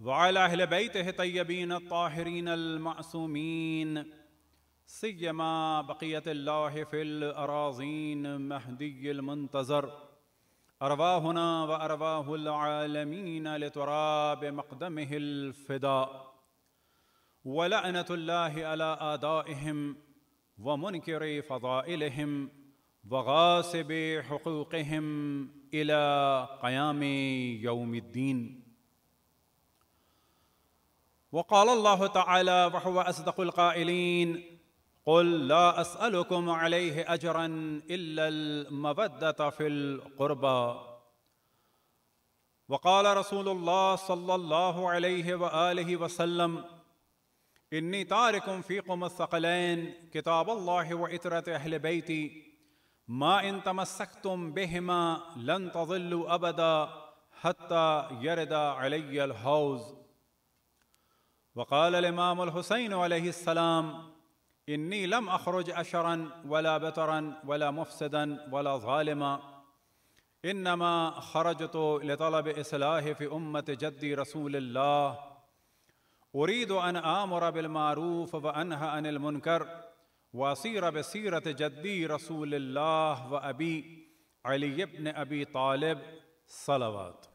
وعلى أهل بيته الطيبين الطاهرين المعصومين سيما بقية الله في الأراضين مهدي المنتظر أرواهنا وأرواه العالمين لتراب مقدمه الفداء ولعنة الله على آدائهم ومنكر فضائلهم وغاصب حقوقهم إلى قيام يوم الدين وقال الله تعالى وهو اصدق القائلين قل لا اسالكم عليه اجرا الا الموده في القربى وقال رسول الله صلى الله عليه واله وسلم اني تارك فيكم الثقلين كتاب الله وإترة اهل بيتي ما ان تمسكتم بهما لن تضلوا ابدا حتى يرد علي الحوز وقال الإمام الحسين عليه السلام إني لم أخرج أشرا ولا بترا ولا مفسدا ولا ظالما إنما خرجت لطلب إصلاح في أمة جدي رسول الله أريد أن آمر بالمعروف وأنهى عن المنكر وأصير بسيرة جدي رسول الله وأبي علي بن أبي طالب صلوات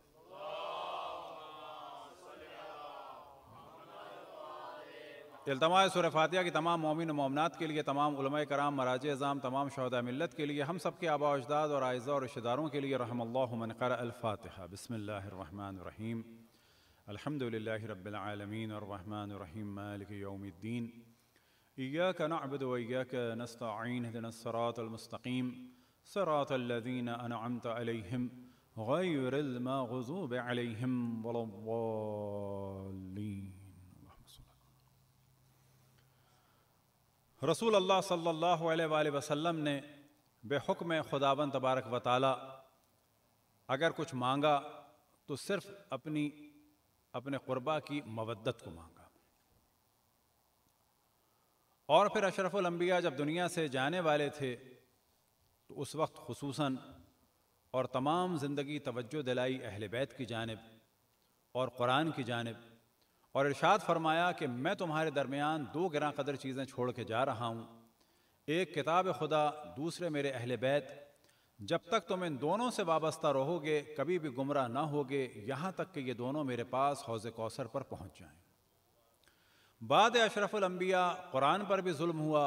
التماع سورہ فاتحہ کی تمام مومن و مومنات کے لیے تمام علماء کرام مراجع اعظام تمام شہداء ملت کے لیے ہم سب کے آبا اجداد اور عائزہ اور رشتہ داروں کے لیے رحم اللہ من قرأ الفاتحہ بسم اللہ الرحمن الرحیم الحمد للہ رب العالمین الرحمن الرحیم مالک یوم الدین ایاک نعبد و ایاک نستعین اہدنا الصراط المستقیم صراط الذین انعمت علیہم غیر المغضوب علیہم ولا الضالین रसूल अल्लाह सल्लल्लाहु अलैहि वसल्लम ने बेहुक्म खुदाबंद तबारक व अगर कुछ मांगा तो सिर्फ अपनी अपने क़ुरबा की मवद्दत को मांगा और फिर अशरफुलंबिया जब दुनिया से जाने वाले थे तो उस वक्त खसूस और तमाम ज़िंदगी तवज्जो दिलाई अहल बैत की जानब और कुरान की जानब और इरशाद फरमाया कि मैं तुम्हारे दरमियान दो ग्रह कदर चीज़ें छोड़ के जा रहा हूँ एक किताब खुदा दूसरे मेरे अहल बैत जब तक तुम इन दोनों से वाबस्ता रहोगे कभी भी गुमराह ना होगे यहाँ तक कि ये दोनों मेरे पास हौज कौसर पर पहुँच जाएँ बाद अशरफुलंबिया कुरान पर भी म हुआ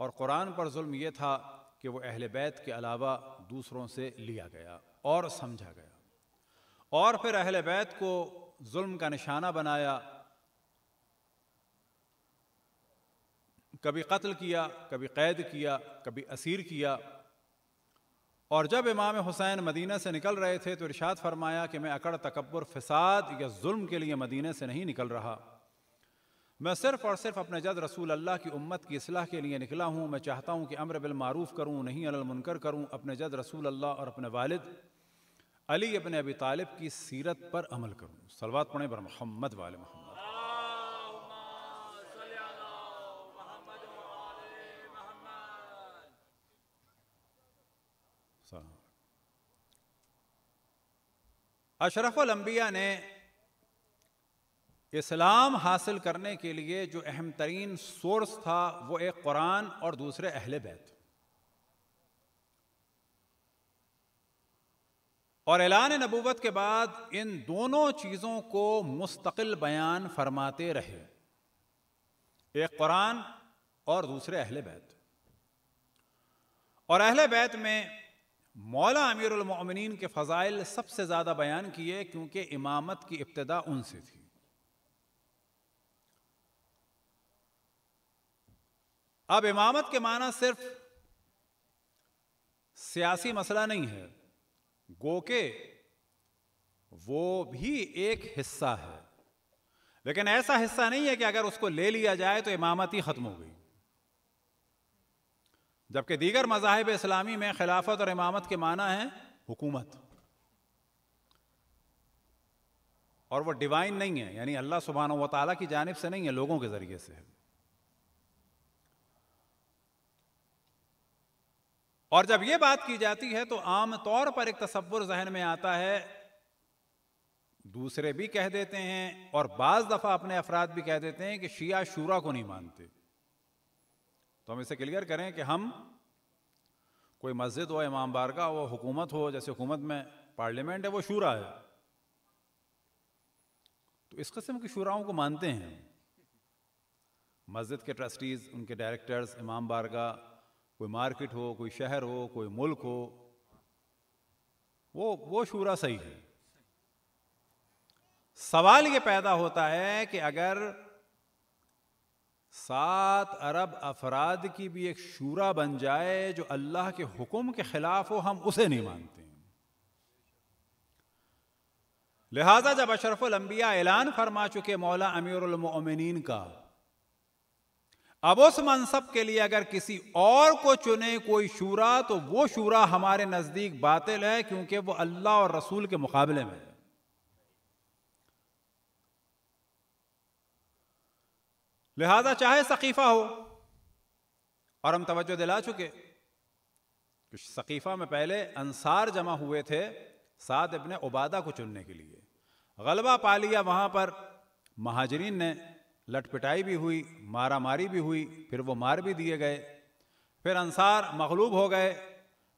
और कुरान पर म ये था कि वह अहल बैत के अलावा दूसरों से लिया गया और समझा गया और फिर अहल बैत को जुल्म का निशाना बनाया कभी कत्ल किया कभी कैद किया कभी असीर किया और जब इमाम हुसैन मदीना से निकल रहे थे तो इरशाद फरमाया कि मैं अकड़ तकबर फसाद या जुल्म के लिए मदीने से नहीं निकल रहा मैं सिर्फ़ और सिर्फ अपने जद रसूल अल्लाह की उम्मत की असलाह के लिए निकला हूँ मैं चाहता हूँ कि अमर बिलमारूफ़ करूँ नहीं अलमुनकर करूँ अपने जद रसूल अल्लाह और अपने वालिद अली अपने अबी तालिब की सीरत पर अमल करूँ सलवा पढ़े बर मोहम्मद वाले मोहम्मद अशरफुल अम्बिया ने इस्लाम हासिल करने के लिए जो अहम तरीन सोर्स था वो एक कुरान और दूसरे अहले बैत और ऐलान नबूवत के बाद इन दोनों चीज़ों को मुस्तकिल बयान फरमाते रहे एक कुरान और दूसरे अहल बैत और अहले बैत में मौला अमीरमिन के फ़ज़ाइल सबसे ज़्यादा बयान किए क्योंकि इमामत की इब्तदा उनसे थी अब इमामत के माना सिर्फ सियासी मसला नहीं है गो के वो भी एक हिस्सा है लेकिन ऐसा हिस्सा नहीं है कि अगर उसको ले लिया जाए तो इमामत ही खत्म हो गई जबकि दीगर मजाहब इस्लामी में खिलाफत और इमामत के माना है हुकूमत और वो डिवाइन नहीं है यानी अल्लाह सुबहाना वाली की जानब से नहीं है लोगों के ज़रिए से है और जब यह बात की जाती है तो आमतौर पर एक तस्वुर जहन में आता है दूसरे भी कह देते हैं और बाज दफा अपने अफराद भी कह देते हैं कि शिया शूरा को नहीं मानते तो हम इसे क्लियर करें कि हम कोई मस्जिद हो इमाम बारगा वो हुकूमत हो जैसे हुकूमत में पार्लियामेंट है वो शूरा है तो इस कस्म की शूराओं को मानते हैं मस्जिद के ट्रस्टीज़ उनके डायरेक्टर्स इमाम बारगा कोई मार्केट हो कोई शहर हो कोई मुल्क हो वो वो शूरा सही है सवाल ये पैदा होता है कि अगर सात अरब अफराद की भी एक शूरा बन जाए जो अल्लाह के हुक्म के खिलाफ हो हम उसे नहीं मानते लिहाजा जब अशरफुल अंबिया ऐलान फरमा चुके मौला अमीरमिन का अब उस मनसब के लिए अगर किसी और को चुने कोई शूरा तो वो शूरा हमारे नज़दीक बातिल है क्योंकि वो अल्लाह और रसूल के मुकाबले में लिहाजा चाहे सकीफ़ा हो और हम तवज्जो दिला चुके कुछ सकीफ़ा में पहले अंसार जमा हुए थे साद अपने उबादा को चुनने के लिए गलबा पा लिया वहां पर महाजरीन ने लटपिटाई भी हुई मारा मारी भी हुई फिर वो मार भी दिए गए फिर अंसार मखलूब हो गए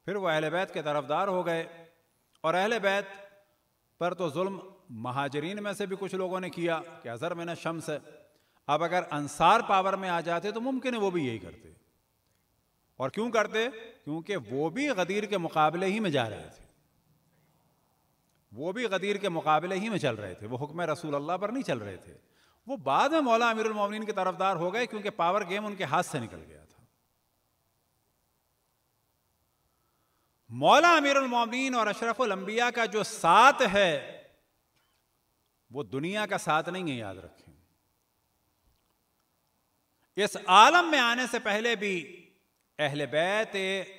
फिर वह अहल बैत के तरफदार हो गए और अहल बैत पर तो जुल्म महाजरीन में से भी कुछ लोगों ने किया कि अज़र मैंने शम्स है अब अगर अंसार पावर में आ जाते तो मुमकिन है वो भी यही करते और क्यों करते क्योंकि वो भी गदीर के मुकाबले ही में जा रहे थे वो भी गदीर के मुकाबले ही में चल रहे थे वो हुक्म रसूल अल्लाह पर नहीं चल रहे थे वो बाद में मौला अमीरुल मोमिन के तरफदार हो गए क्योंकि पावर गेम उनके हाथ से निकल गया था मौला अमीरुल मोमिन और अशरफुल अंबिया का जो साथ है वो दुनिया का साथ नहीं है याद रखें इस आलम में आने से पहले भी अहल बैत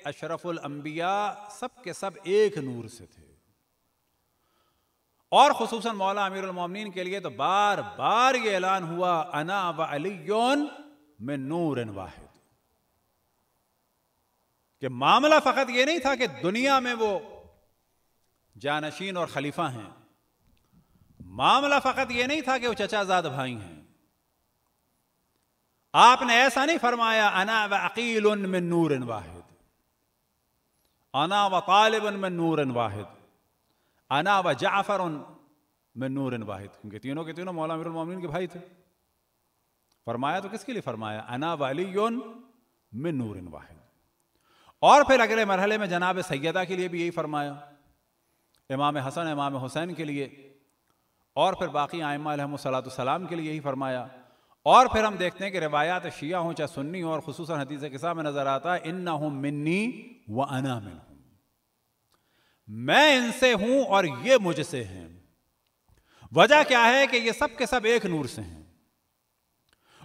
अशरफुल अंबिया सब के सब एक नूर से थे और खसूस मौला अमीरमिन के लिए तो बार बार ये ऐलान हुआ अना व अलीन में नूर वाहिद कि मामला फ़कत ये नहीं था कि दुनिया में वो जानशीन और खलीफा हैं मामला फ़कत ये नहीं था कि वो चचाजाद भाई हैं आपने ऐसा नहीं फरमाया अना व अकील में नूर वाहिद अना व उन में नूर वाहिद अना व जाफर में नूर वाहिद क्योंकि तीनों के तीनों मौला अमीरमिन के भाई थे फरमाया तो किसके लिए फरमाया अना वाली में नूर वाहिद और फिर अगले मरहले में जनाब सैदा के लिए भी यही फरमाया इमाम हसन इमाम हुसैन के लिए और फिर बाकी सलाम के लिए यही फरमाया और फिर हम देखते हैं कि रिवायात शिया हों चाहे सुन्नी हो और खसूस हदीस के साथ में नज़र आता है इन्ना मिन्नी व अना मिन मैं इनसे हूं और ये मुझसे हैं वजह क्या है कि ये सब के सब एक नूर से हैं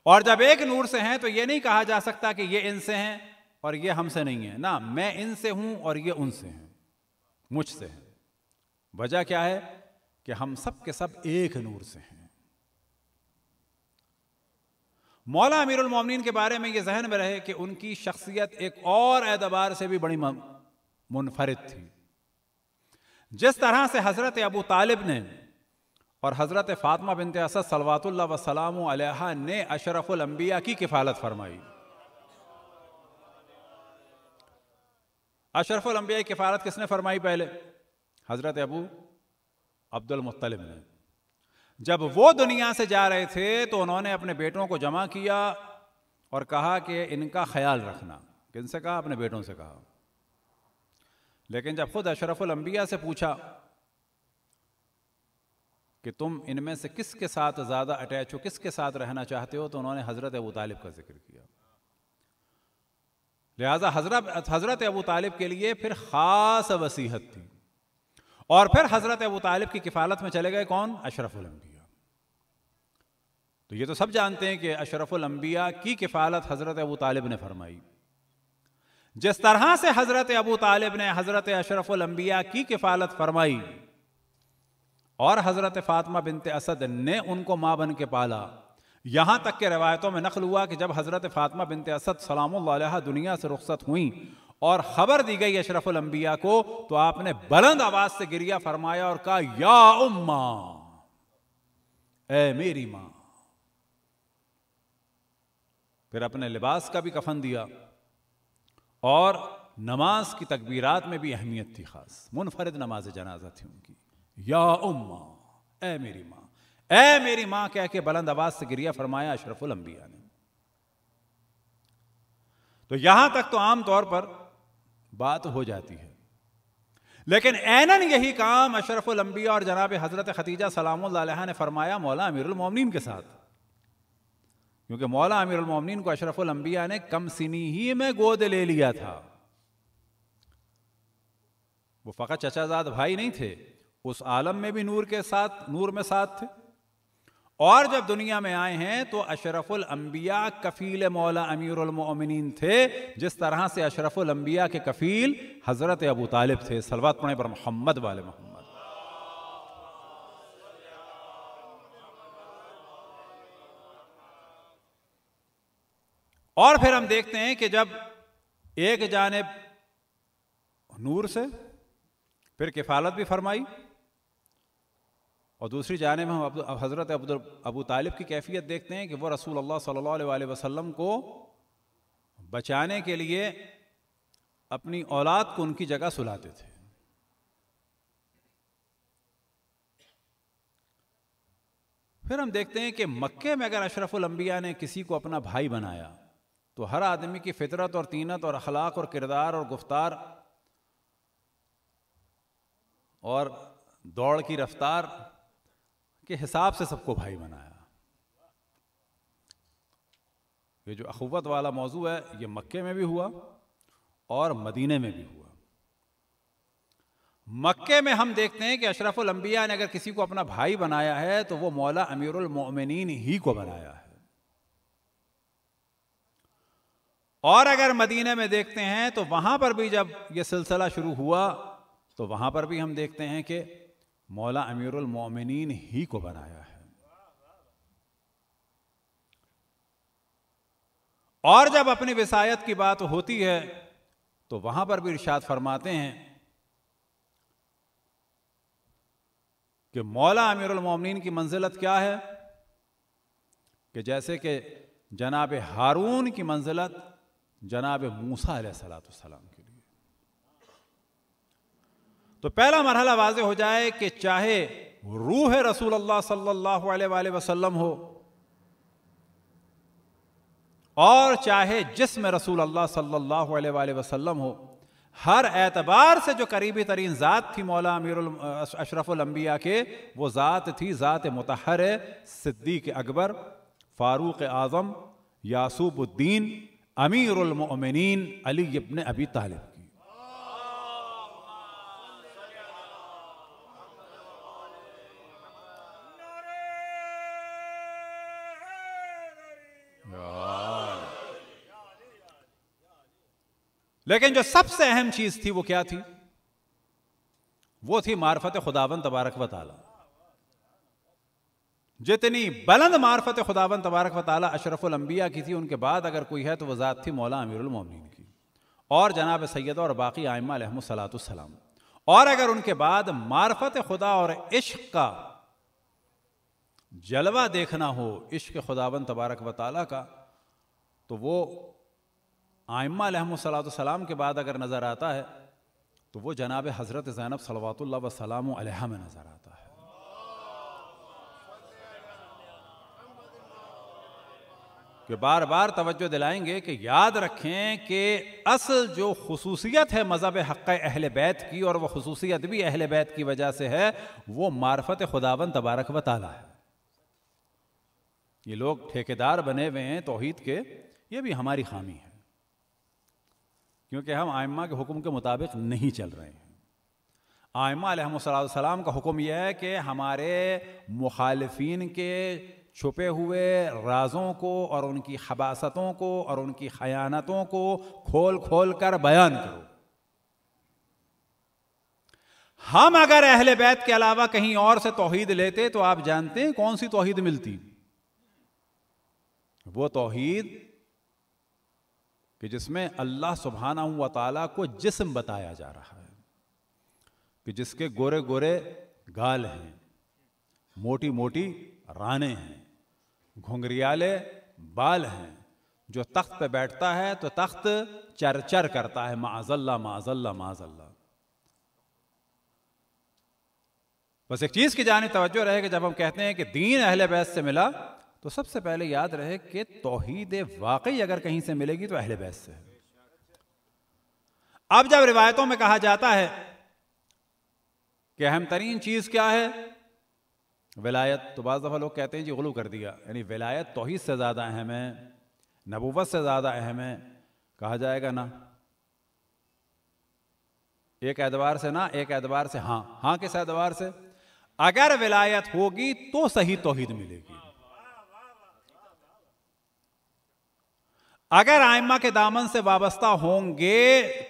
और जब एक नूर से हैं तो ये नहीं कहा जा सकता कि ये इनसे हैं और ये हमसे नहीं है ना मैं इनसे हूं और ये उनसे हैं मुझसे हैं वजह क्या है कि हम सब के सब एक नूर से हैं मौला अमीरुल मोमिन के बारे में ये जहन में रहे कि उनकी शख्सियत एक और एतबार से भी बड़ी मुनफरद थी जिस तरह से हज़रत अबू तालिब ने और हज़रत फातमा बिनत असद सलवातुल्ला वसलाम ने अशरफुल्बिया की किफ़ालत फरमाई अशरफुल्बिया की किफ़ालत किसने फरमाई पहले हज़रत अबू अब्दुल मुतलिब ने जब वो दुनिया से जा रहे थे तो उन्होंने अपने बेटों को जमा किया और कहा कि इनका ख्याल रखना किनसे कहा अपने बेटों से कहा लेकिन जब खुद अशरफुलंबिया से पूछा कि तुम इनमें से किसके साथ ज़्यादा अटैच हो किसके साथ रहना चाहते हो तो उन्होंने हज़रत अबू तालिब का जिक्र किया लिहाजा हजरत हज़रत अबू तालिब के लिए फिर ख़ास वसीहत थी और फिर हज़रत अबू तालिब की किफ़ालत में चले गए कौन अशरफुलंबिया तो ये तो सब जानते हैं कि अशरफुलंबिया की किफ़ालत हज़रत अबू तालिब ने फरमाई जिस तरह से हजरत अबू तालिब ने हजरत अंबिया की किफालत फरमाई और हजरत फातिमा बिनते असद ने उनको माँ बन के पाला यहां तक के रवायतों में नकल हुआ कि जब हजरत फातिमा बिनते असद सलाम दुनिया से रुखसत हुई और खबर दी गई अशरफुल अंबिया को तो आपने बुलंद आवाज से गिरिया फरमाया और कहा या उम्मा ए मेरी माँ फिर अपने लिबास का भी कफन दिया और नमाज की तकबीरात में भी अहमियत थी खास मुनफरद नमाज जनाजा थी उनकी या उम्मा ए मेरी माँ ए मेरी माँ कह के बुलंद आवाज से गिरिया फरमाया अशरफुल अंबिया ने तो यहां तक तो आमतौर पर बात हो जाती है लेकिन ऐनन यही काम अशरफुल अंबिया और जनाब हजरत खतीजा सलाम ने फरमाया मौला अमीरुल मोमिन के साथ क्योंकि मौला अमीरमिन को अंबिया ने कम सिनी ही में गोद ले लिया था वो फ़कत चचाजाद भाई नहीं थे उस आलम में भी नूर के साथ नूर में साथ थे और जब दुनिया में आए हैं तो अशरफुल अंबिया कफील मौला अमीरमिन थे जिस तरह से अशरफुल अंबिया के कफील हज़रत अबू तालिब थे सलवात पुणे पर मोहम्मद वाले मोहम्मद और फिर हम देखते हैं कि जब एक जानब नूर से फिर किफालत भी फरमाई और दूसरी जानब हम हज़रत अब्दुल अबू तालिब की कैफियत देखते हैं कि वह रसूल अल्लाह सल्लल्लाहु अलैहि वसल्लम को बचाने के लिए अपनी औलाद को उनकी जगह सुलाते थे फिर हम देखते हैं कि मक्के में अगर अशरफुल अंबिया ने किसी को अपना भाई बनाया तो हर आदमी की फितरत और तीनत और अखलाक और किरदार और गुफ्तार और दौड़ की रफ्तार के हिसाब से सबको भाई बनाया ये जो अखवत वाला मौजू है ये मक्के में भी हुआ और मदीने में भी हुआ मक्के में हम देखते हैं कि अशरफुलम्बिया ने अगर किसी को अपना भाई बनाया है तो वो मौला अमीरमिन ही को बनाया है और अगर मदीने में देखते हैं तो वहाँ पर भी जब यह सिलसिला शुरू हुआ तो वहाँ पर भी हम देखते हैं कि मौला अमीरुल मोमिनीन ही को बनाया है और जब अपनी विसायत की बात होती है तो वहां पर भी इर्शाद फरमाते हैं कि मौला अमीरुल मोमिनीन की मंजिलत क्या है कि जैसे कि जनाब हारून की मंजिलत जनाब मूसा सलाम के लिए तो पहला मरहला वाज हो जाए कि चाहे रूह रसूल अल्लाह सल्लल्लाहु अलैहि वसल्लम हो और चाहे जिसम रसूल अल्लाह सल्लल्लाहु अलैहि वसल्लम हो हर एतबार से जो करीबी तरीन ज़ात थी मौला अमीर अशरफुलम्बिया के वो ज़ात थी ज़ात मतहर सिद्दीक अकबर फ़ारूक आज़म यासूबुद्दीन अमीर उलमोमिन अली इबन अबी तालिब की लेकिन जो सबसे अहम चीज थी वो क्या थी वो थी मार्फत खुदाबंद तबारक वाली जितनी बलंद मार्फत खुदावन तबारक वाली अशरफुलम्बिया की थी उनके बाद अगर कोई है तो वह ज़ात थी मौला अमीरमिन की और जनाब सैद और बाकी आयमा सलातम और अगर उनके बाद मार्फत खुदा और इश्क का जलवा देखना हो इश्क खुदावन तबारक वाल का तो वो आयमा के बाद अगर नज़र आता है तो वो जनाब हज़रत ज़ैनब सलवातल वसलाम में नज़र आता है जो बार बार तवज्जो दिलाएंगे कि याद रखें कि असल जो खसूसियत है मज़हब हक़ अहल बैत की और वह खसूसियत भी अहल बैत की वजह से है वो मार्फत खुदावन तबारक व है ये लोग ठेकेदार बने हुए हैं तोहद के ये भी हमारी खामी है क्योंकि हम आयमा के हुक्म के मुताबिक नहीं चल रहे हैं आयमा सलाम का हुक्म यह है कि हमारे मुखालफी के छुपे हुए राजों को और उनकी हबासतों को और उनकी खयानतों को खोल खोल कर बयान करो हम अगर अहले बैत के अलावा कहीं और से तोहीद लेते तो आप जानते हैं कौन सी तोहीद मिलती वो तोहीद कि जिसमें अल्लाह सुबहाना हुआ ताला को जिस्म बताया जा रहा है कि जिसके गोरे गोरे गाल हैं मोटी मोटी राने हैं घुंघरियाले बाल हैं जो तख्त पे बैठता है तो तख्त चर चर करता है माजल्ला माजल्ला माजल्ला बस एक चीज की जाने तवज्जो रहे कि जब हम कहते हैं कि दीन अहल बैस से मिला तो सबसे पहले याद रहे कि तोहहीद वाकई अगर कहीं से मिलेगी तो अहले बैस से अब जब रिवायतों में कहा जाता है कि अहम तरीन चीज क्या है विलायत तो बज़ दफ़ा लोग कहते हैं जी गलू कर दिया यानी विलायत तोहद से ज़्यादा अहम है नबूवत से ज़्यादा अहम है कहा जाएगा ना एक एतबार से ना एक एतबार से हाँ हाँ किस एतबार से अगर विलायत होगी तो सही तोहद मिलेगी अगर आयमा के दामन से वाबस्ता होंगे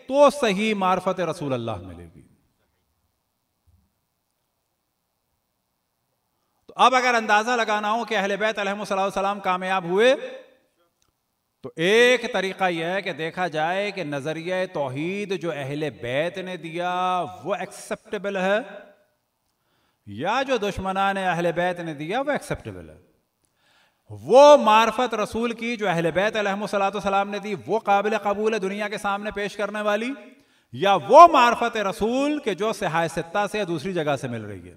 तो सही मार्फत रसूल अल्लाह मिलेगी अब अगर अंदाजा लगाना हो कि अहल बैत कामयाब हुए तो एक तरीका यह है कि देखा जाए कि नजरिया तोहद जो अहल बैत ने दिया वो एक्सेप्टेबल है या जो दुश्मना ने अहल बैत ने दिया वो एक्सेप्टेबल है वो मार्फत रसूल की जो अहल बैत सलाम ने दी वो काबिल कबूल है दुनिया के सामने पेश करने वाली या वो मार्फत रसूल के जो सहाय सत्ता से दूसरी जगह से मिल रही है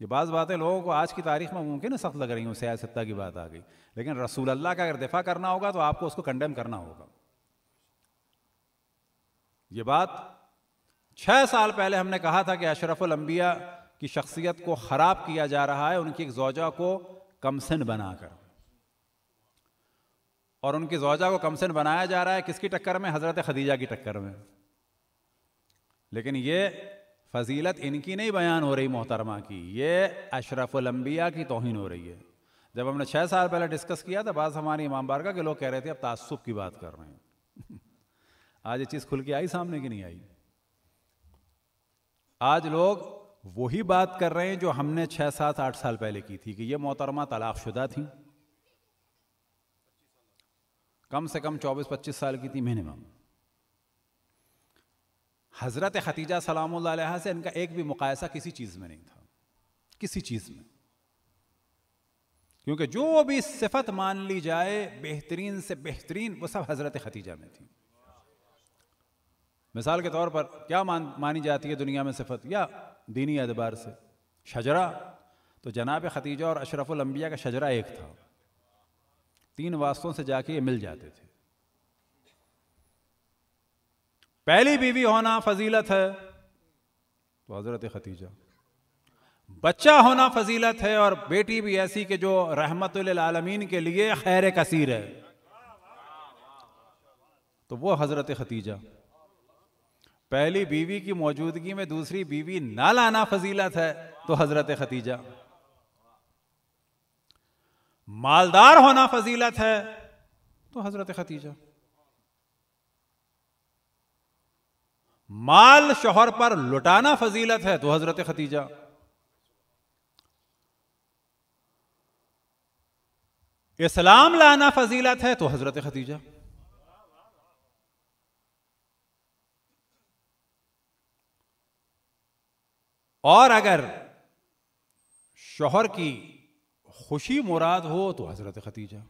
ये बाज़ बातें लोगों को आज की तारीख में मुमकिन सख्त लग रही हूँ सियासत्ता सत्ता की बात आ गई लेकिन रसूल अल्लाह का अगर दिफा करना होगा तो आपको उसको कंडेम करना होगा ये बात छः साल पहले हमने कहा था कि अम्बिया की शख्सियत को ख़राब किया जा रहा है उनकी एक जौजा को कमसन बनाकर और उनकी जौजा को कमसन बनाया जा रहा है किसकी टक्कर में हज़रत खदीजा की टक्कर में लेकिन ये फजीलत इनकी नहीं बयान हो रही मोहतरमा की ये अशरफुलम्बिया की तोहन हो रही है जब हमने छः साल पहले डिस्कस किया था बात हमारी इमाम बारगा के लोग कह रहे थे अब तासुब की बात कर रहे हैं आज ये चीज़ खुल के आई सामने की नहीं आई आज लोग वही बात कर रहे हैं जो हमने छः सात आठ साल पहले की थी कि ये मोहतरमा तलाकशुदा थी कम से कम चौबीस पच्चीस साल की थी मिनिमम हज़रत खतीजा सलाम से इनका एक भी मुकायसा किसी चीज़ में नहीं था किसी चीज़ में क्योंकि जो भी सिफत मान ली जाए बेहतरीन से बेहतरीन वो सब हज़रत खतीजा में थी मिसाल के तौर पर क्या मान मानी जाती है दुनिया में सिफत या दीनी अदबार से शजरा तो जनाब खतीजा और अशरफुलम्बिया का शजरा एक था तीन वास्तों से जाके ये मिल जाते थे पहली बीवी होना फजीलत है तो हजरत खतीजा बच्चा होना फजीलत है और बेटी भी ऐसी कि जो रहमत आलमीन के लिए खैर कसीर है तो वो हजरत खतीजा पहली बीवी की मौजूदगी में दूसरी बीवी ना लाना फजीलत है तो हजरत खतीजा मालदार होना फजीलत है तो हजरत खतीजा माल शोहर पर लुटाना फजीलत है तो हजरत खतीजा इस्लाम लाना फजीलत है तो हजरत खतीजा और अगर शोहर की खुशी मुराद हो तो हजरत खतीजा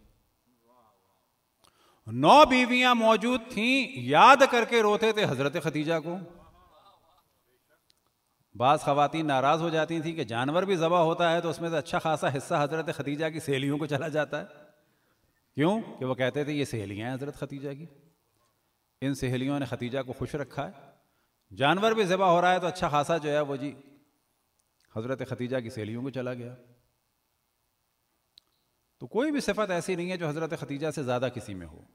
नौ बीवियां मौजूद थीं याद करके रोते थे हजरत खतीजा को बाज़ खातन नाराज़ हो जाती थी कि जानवर भी ज़बा होता है तो उसमें से अच्छा खासा हिस्सा हज़रत खतीजा की सहेलियों को चला जाता है क्यों कि वो कहते थे ये सहेलियाँ हैं हज़रत खतीजा की इन सहेलियों ने खतीजा को खुश रखा है जानवर भी ज़बा हो रहा है तो अच्छा खासा जो है वो जी हज़रत खतीजा की सहेलियों को चला गया तो कोई भी सिफत ऐसी नहीं है जो हज़रत खतीजा से ज़्यादा किसी में हो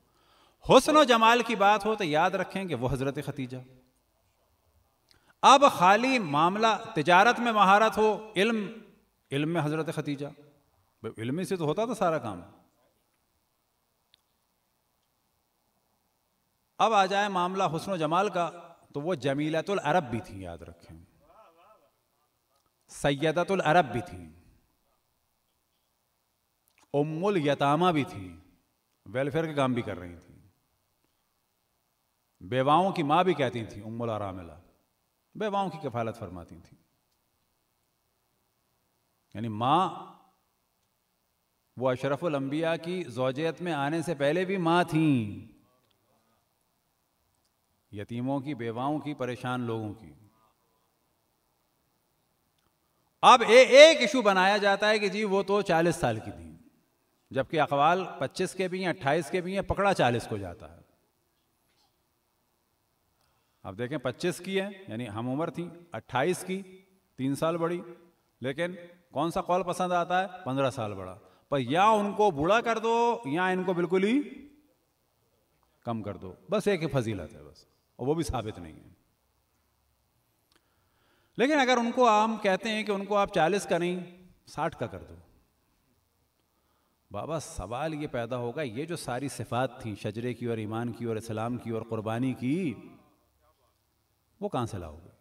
हुसन जमाल की बात हो तो याद रखें कि वह हजरत खतीजा अब खाली मामला तजारत में महारत हो इल्म इल्म में हजरत खतीजा इल्मी से तो होता था सारा काम अब आ जाए मामला हुसन जमाल का तो वो जमीलतुल अरब भी थी याद रखें सैदतुल अरब भी थी उम्मुल यतामा भी थी वेलफेयर के काम भी कर रही थी बेवाओं की माँ भी कहती थी उम्मुल आरामिला बेवाओं की कफालत फरमाती थी यानी माँ वो अशरफुल अंबिया की जोजियत में आने से पहले भी माँ थी यतीमों की बेवाओं की परेशान लोगों की अब ए, एक इशू बनाया जाता है कि जी वो तो 40 साल की थी जबकि अखबाल 25 के भी हैं 28 के भी हैं पकड़ा 40 को जाता है आप देखें 25 की है यानी हम उम्र थी 28 की तीन साल बड़ी लेकिन कौन सा कॉल पसंद आता है 15 साल बड़ा पर या उनको बूढ़ा कर दो या इनको बिल्कुल ही कम कर दो बस एक ही फजीलत है बस और वो भी साबित नहीं है लेकिन अगर उनको हम कहते हैं कि उनको आप 40 का नहीं 60 का कर दो बाबा सवाल ये पैदा होगा ये जो सारी सिफात थी शजरे की और ईमान की और इस्लाम की और कुर्बानी की वो कहाँ से लाओगे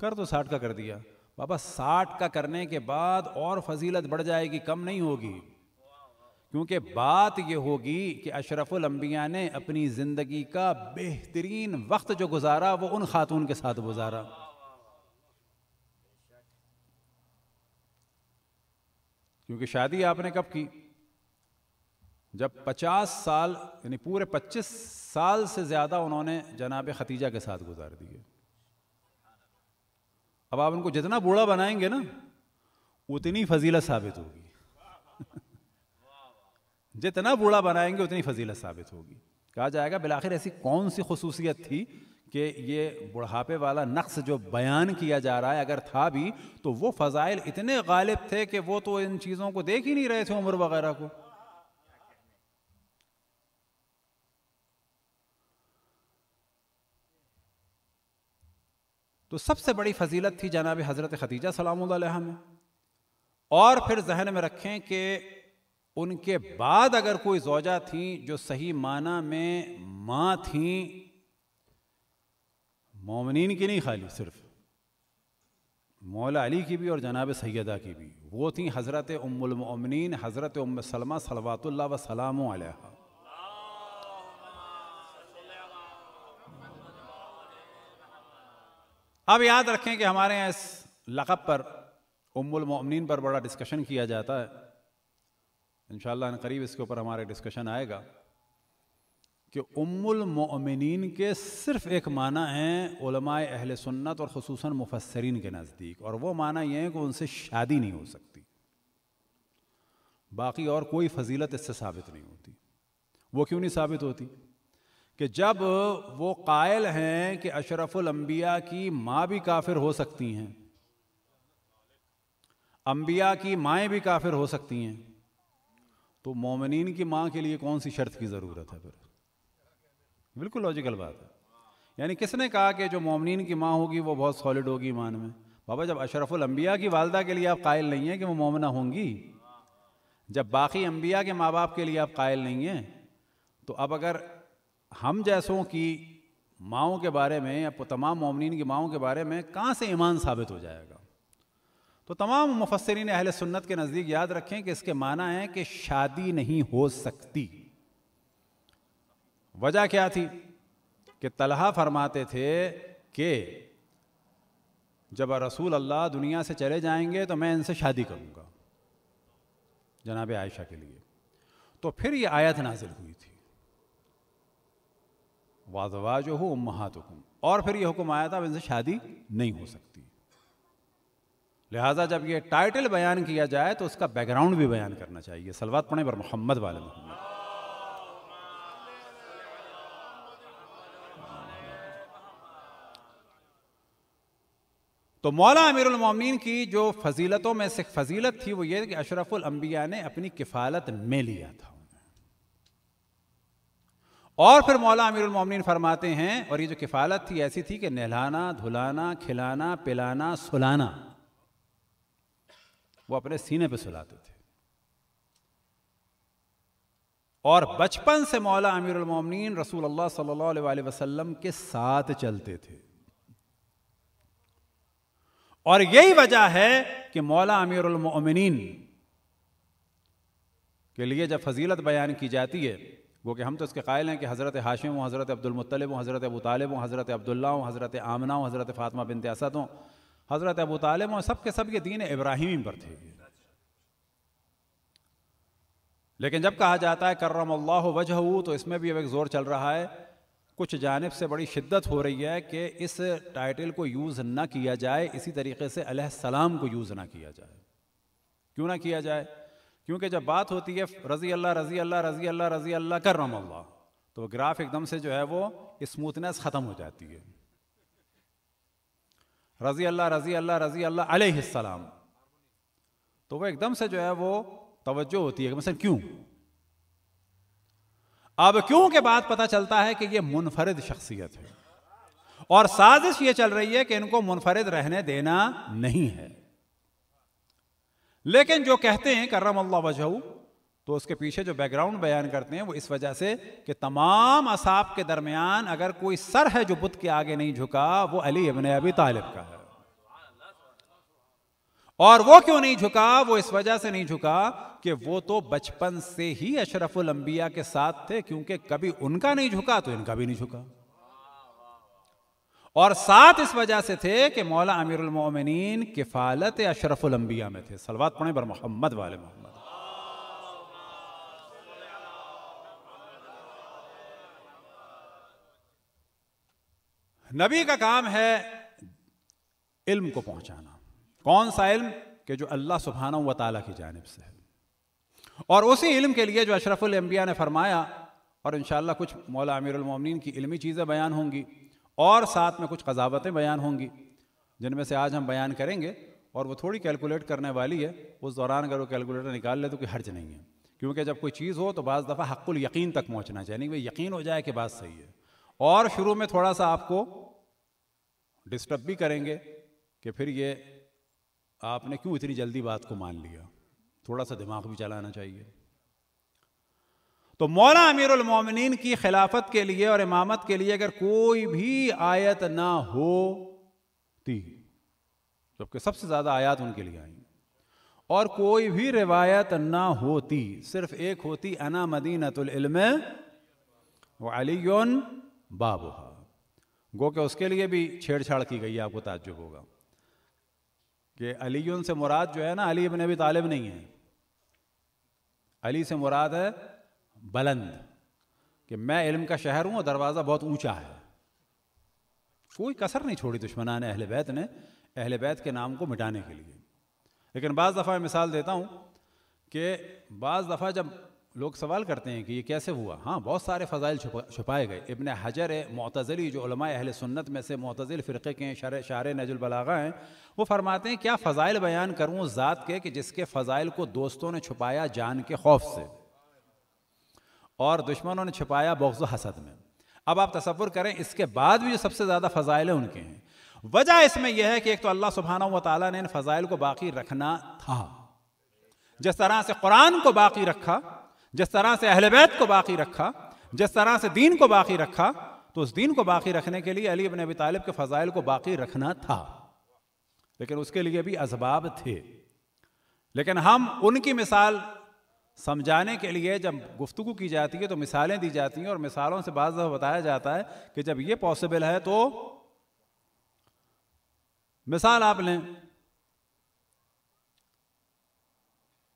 कर तो साठ का कर दिया बाबा साठ का करने के बाद और फजीलत बढ़ जाएगी कम नहीं होगी क्योंकि बात यह होगी कि अशरफुल अम्बिया ने अपनी ज़िंदगी का बेहतरीन वक्त जो गुजारा वो उन खातून के साथ गुजारा क्योंकि शादी आपने कब की जब 50 साल यानी पूरे 25 साल से ज़्यादा उन्होंने जनाब खतीजा के साथ गुजार दिए अब आप उनको जितना बूढ़ा बनाएंगे ना उतनी फजीलत साबित होगी जितना बूढ़ा बनाएंगे उतनी फजीलत साबित होगी कहा जाएगा बिलाखिर ऐसी कौन सी खसूसियत थी कि ये बुढ़ापे वाला नक्स जो बयान किया जा रहा है अगर था भी तो वो फ़ज़ाइल इतने गालिब थे कि वो तो इन चीज़ों को देख ही नहीं रहे थे उम्र वगैरह को तो सबसे बड़ी फजीलत थी जनाब हज़रत खदीजा सलाम में और फिर जहन में रखें कि उनके बाद अगर कोई जोजा थी जो सही माना में माँ थी मोमिन की नहीं खाली सिर्फ मौला अली की भी और जनाब सैदा की भी वो थी हज़रत उमिन हज़रत उम सलमा सलवातल्ला वसलाम आलिया अब याद रखें कि हमारे यहाँ इस लक़ब पर उमुल मोमिन पर बड़ा डिस्कशन किया जाता है इन करीब इसके ऊपर हमारे डिस्कशन आएगा कि उमुल मोमिन के सिर्फ एक माना है उलमाए अहल सुन्नत और खसूस मुफसरीन के नज़दीक और वो माना यह है कि उनसे शादी नहीं हो सकती बाकी और कोई फजीलत इससे साबित नहीं होती वो क्यों नहीं साबित होती कि जब वो कायल हैं कि अशरफुलंबिया की माँ भी काफिर हो सकती हैं अम्बिया की माएँ भी काफिर हो सकती हैं तो मोमिन की माँ के लिए कौन सी शर्त की ज़रूरत है फिर बिल्कुल लॉजिकल बात है यानी किसने कहा कि जो मोमिन की माँ होगी वो बहुत सॉलिड होगी ईमान में बाबा जब अशरफुल अम्बिया की वालदा के लिए आप कायल नहीं हैं कि वो मोमना होंगी जब बाकी अम्बिया के माँ बाप के लिए आप कायल नहीं हैं तो अब अगर हम जैसों की माओ के बारे में या तमाम ममिन की माओ के बारे में कहाँ से ईमान साबित हो जाएगा तो तमाम मुफसरीन अहल सुन्नत के नज़दीक याद रखें कि इसके माना है कि शादी नहीं हो सकती वजह क्या थी कि तलहा फरमाते थे कि जब रसूल अल्लाह दुनिया से चले जाएंगे तो मैं इनसे शादी करूँगा जनाब आयशा के लिए तो फिर ये आयत नाजिल हुई थी जो हो उम्मात हुकुम और फिर यह हुक्म आया था इनसे शादी नहीं हो सकती लिहाजा जब यह टाइटल बयान किया जाए तो उसका बैकग्राउंड भी बयान करना चाहिए सलवात पढ़े पर मोहम्मद वाले मोहम्मद तो मौला अमीरमिन की जो फजीलतों में से फजीलत थी वो ये कि अशरफुल अम्बिया ने अपनी किफालत में लिया था और फिर मौला अमीरमिन फरमाते हैं और ये जो किफ़ालत थी ऐसी थी कि नहलाना धुलाना खिलाना पिलाना सुलाना वो अपने सीने पे सुलाते थे और बचपन से मौला अमीरमिन रसूल अल्लाह सल्लल्लाहु वसल्लम के साथ चलते थे और यही वजह है कि मौला अमीरमिन के लिए जब फजीलत बयान की जाती है गो कि हम तो इसके कायल हैं कि हज़रत हाशिम हूँ हज़रत अब्दुलमतलब हूँ हज़रत अबू तालब हज़रत अब्दुल्ला हूँ हज़रत आमना हूँ हज़रत फ़ातमा बिन त्यासत हूँ हज़रत अबू तालब हों सब के सब ये दीन इब्राहिम पर थे लेकिन जब कहा जाता है करम अल्लाह वजह तो इसमें भी अब एक ज़ोर चल रहा है कुछ जानब से बड़ी शिद्दत हो रही है कि इस टाइटल को यूज़ ना किया जाए इसी तरीके से सलाम को यूज़ ना किया जाए क्यों ना किया जाए क्योंकि जब बात होती है रजी अल्लाह रजी अल्लाह रजी अल्लाह रजी अल्लाह कर रम तो ग्राफ एकदम से जो है वो स्मूथनेस ख़त्म हो जाती है रजी अल्लाह रजी अल्लाह रजी अल्लाह अलैहिस्सलाम तो वो एकदम से जो है वो तवज्जो होती है मतलब क्यों अब क्यों के बाद पता चलता है कि ये मुनफरद शख्सियत है और साजिश ये चल रही है कि इनको मुनफरद रहने देना नहीं है लेकिन जो कहते हैं करम अल्लाह वजहू तो उसके पीछे जो बैकग्राउंड बयान करते हैं वो इस वजह से कि तमाम असाब के दरमियान अगर कोई सर है जो बुद्ध के आगे नहीं झुका वो अली अबन अबी तालिब का है और वो क्यों नहीं झुका वो इस वजह से नहीं झुका कि वो तो बचपन से ही अशरफुल अंबिया के साथ थे क्योंकि कभी उनका नहीं झुका तो इनका भी नहीं झुका और साथ इस वजह से थे कि मौला अमीरुल मोमिनीन किफालत अशरफुल अंबिया में थे सलवात पढ़े बर मोहम्मद वाले मोहम्मद नबी का काम है इल्म को पहुंचाना कौन सा इल्म कि जो अल्लाह सुबहाना व ताला की जानब से है और उसी इल्म के लिए जो अशरफुल ने फरमाया और इन कुछ मौला अमीरमिन की इल्मी चीज़ें बयान होंगी और साथ में कुछ कजावतें बयान होंगी जिनमें से आज हम बयान करेंगे और वो थोड़ी कैलकुलेट करने वाली है उस दौरान अगर वो कैलकुलेटर निकाल ले तो कोई हर्ज नहीं है क्योंकि जब कोई चीज़ हो तो बज़ दफ़ा हक्कुल यकीन तक पहुँचना चाहिए यानी यकीन हो जाए कि बात सही है और शुरू में थोड़ा सा आपको डिस्टर्ब भी करेंगे कि फिर ये आपने क्यों इतनी जल्दी बात को मान लिया थोड़ा सा दिमाग भी चलाना चाहिए तो मौला अमीर उलमिन की खिलाफत के लिए और इमामत के लिए अगर कोई भी आयत ना होती जबकि सबसे ज़्यादा आयात उनके लिए आई और कोई भी रिवायत ना होती सिर्फ एक होती अना मदीनतम व अली गो के उसके लिए भी छेड़छाड़ की गई आपको ताज्जुब होगा कि अली से मुराद जो है ना अली इबन अभी तालिब नहीं है अली से मुराद है बुलंद कि मैं इल्म का शहर हूँ और दरवाज़ा बहुत ऊंचा है कोई कसर नहीं छोड़ी दुश्मना ने अहल बैत ने अहल बैत के नाम को मिटाने के लिए लेकिन बज़ दफ़ा मैं मिसाल देता हूँ कि बज़ दफ़ा जब लोग सवाल करते हैं कि ये कैसे हुआ हाँ बहुत सारे फ़जाइल छुपा छुपाए गए इबन हजर मतज़ली जो अहल सुन्नत में से मतज़िल फ़िरक़े के शार शार नजुलबलागा हैं वो फरमाते हैं क्या फ़जाइल बयान करूँ ज़ात के कि जिसके फ़जाइल को दोस्तों ने छुपाया जान के खौफ से और दुश्मनों ने छुपाया बौज हसद में अब आप तस्वुर करें इसके बाद भी जो सबसे ज़्यादा फ़जाइल उनके हैं वजह इसमें यह है कि एक तो अल्लाह सुबहाना व ने इन फ़जाइल को बाकी रखना था जिस तरह से कुरान को बाकी रखा जिस तरह से अहल बैत को बाकी रखा जिस तरह से दीन को बाकी रखा तो उस दीन को बाकी रखने के लिए अली अबन अबी तालिब के फ़जाइल को बाकी रखना था लेकिन उसके लिए भी इसबाब थे लेकिन हम उनकी मिसाल समझाने के लिए जब गुफ्तु की जाती है तो मिसालें दी जाती हैं और मिसालों से बाज़ बताया जाता है कि जब ये पॉसिबल है तो मिसाल आप लें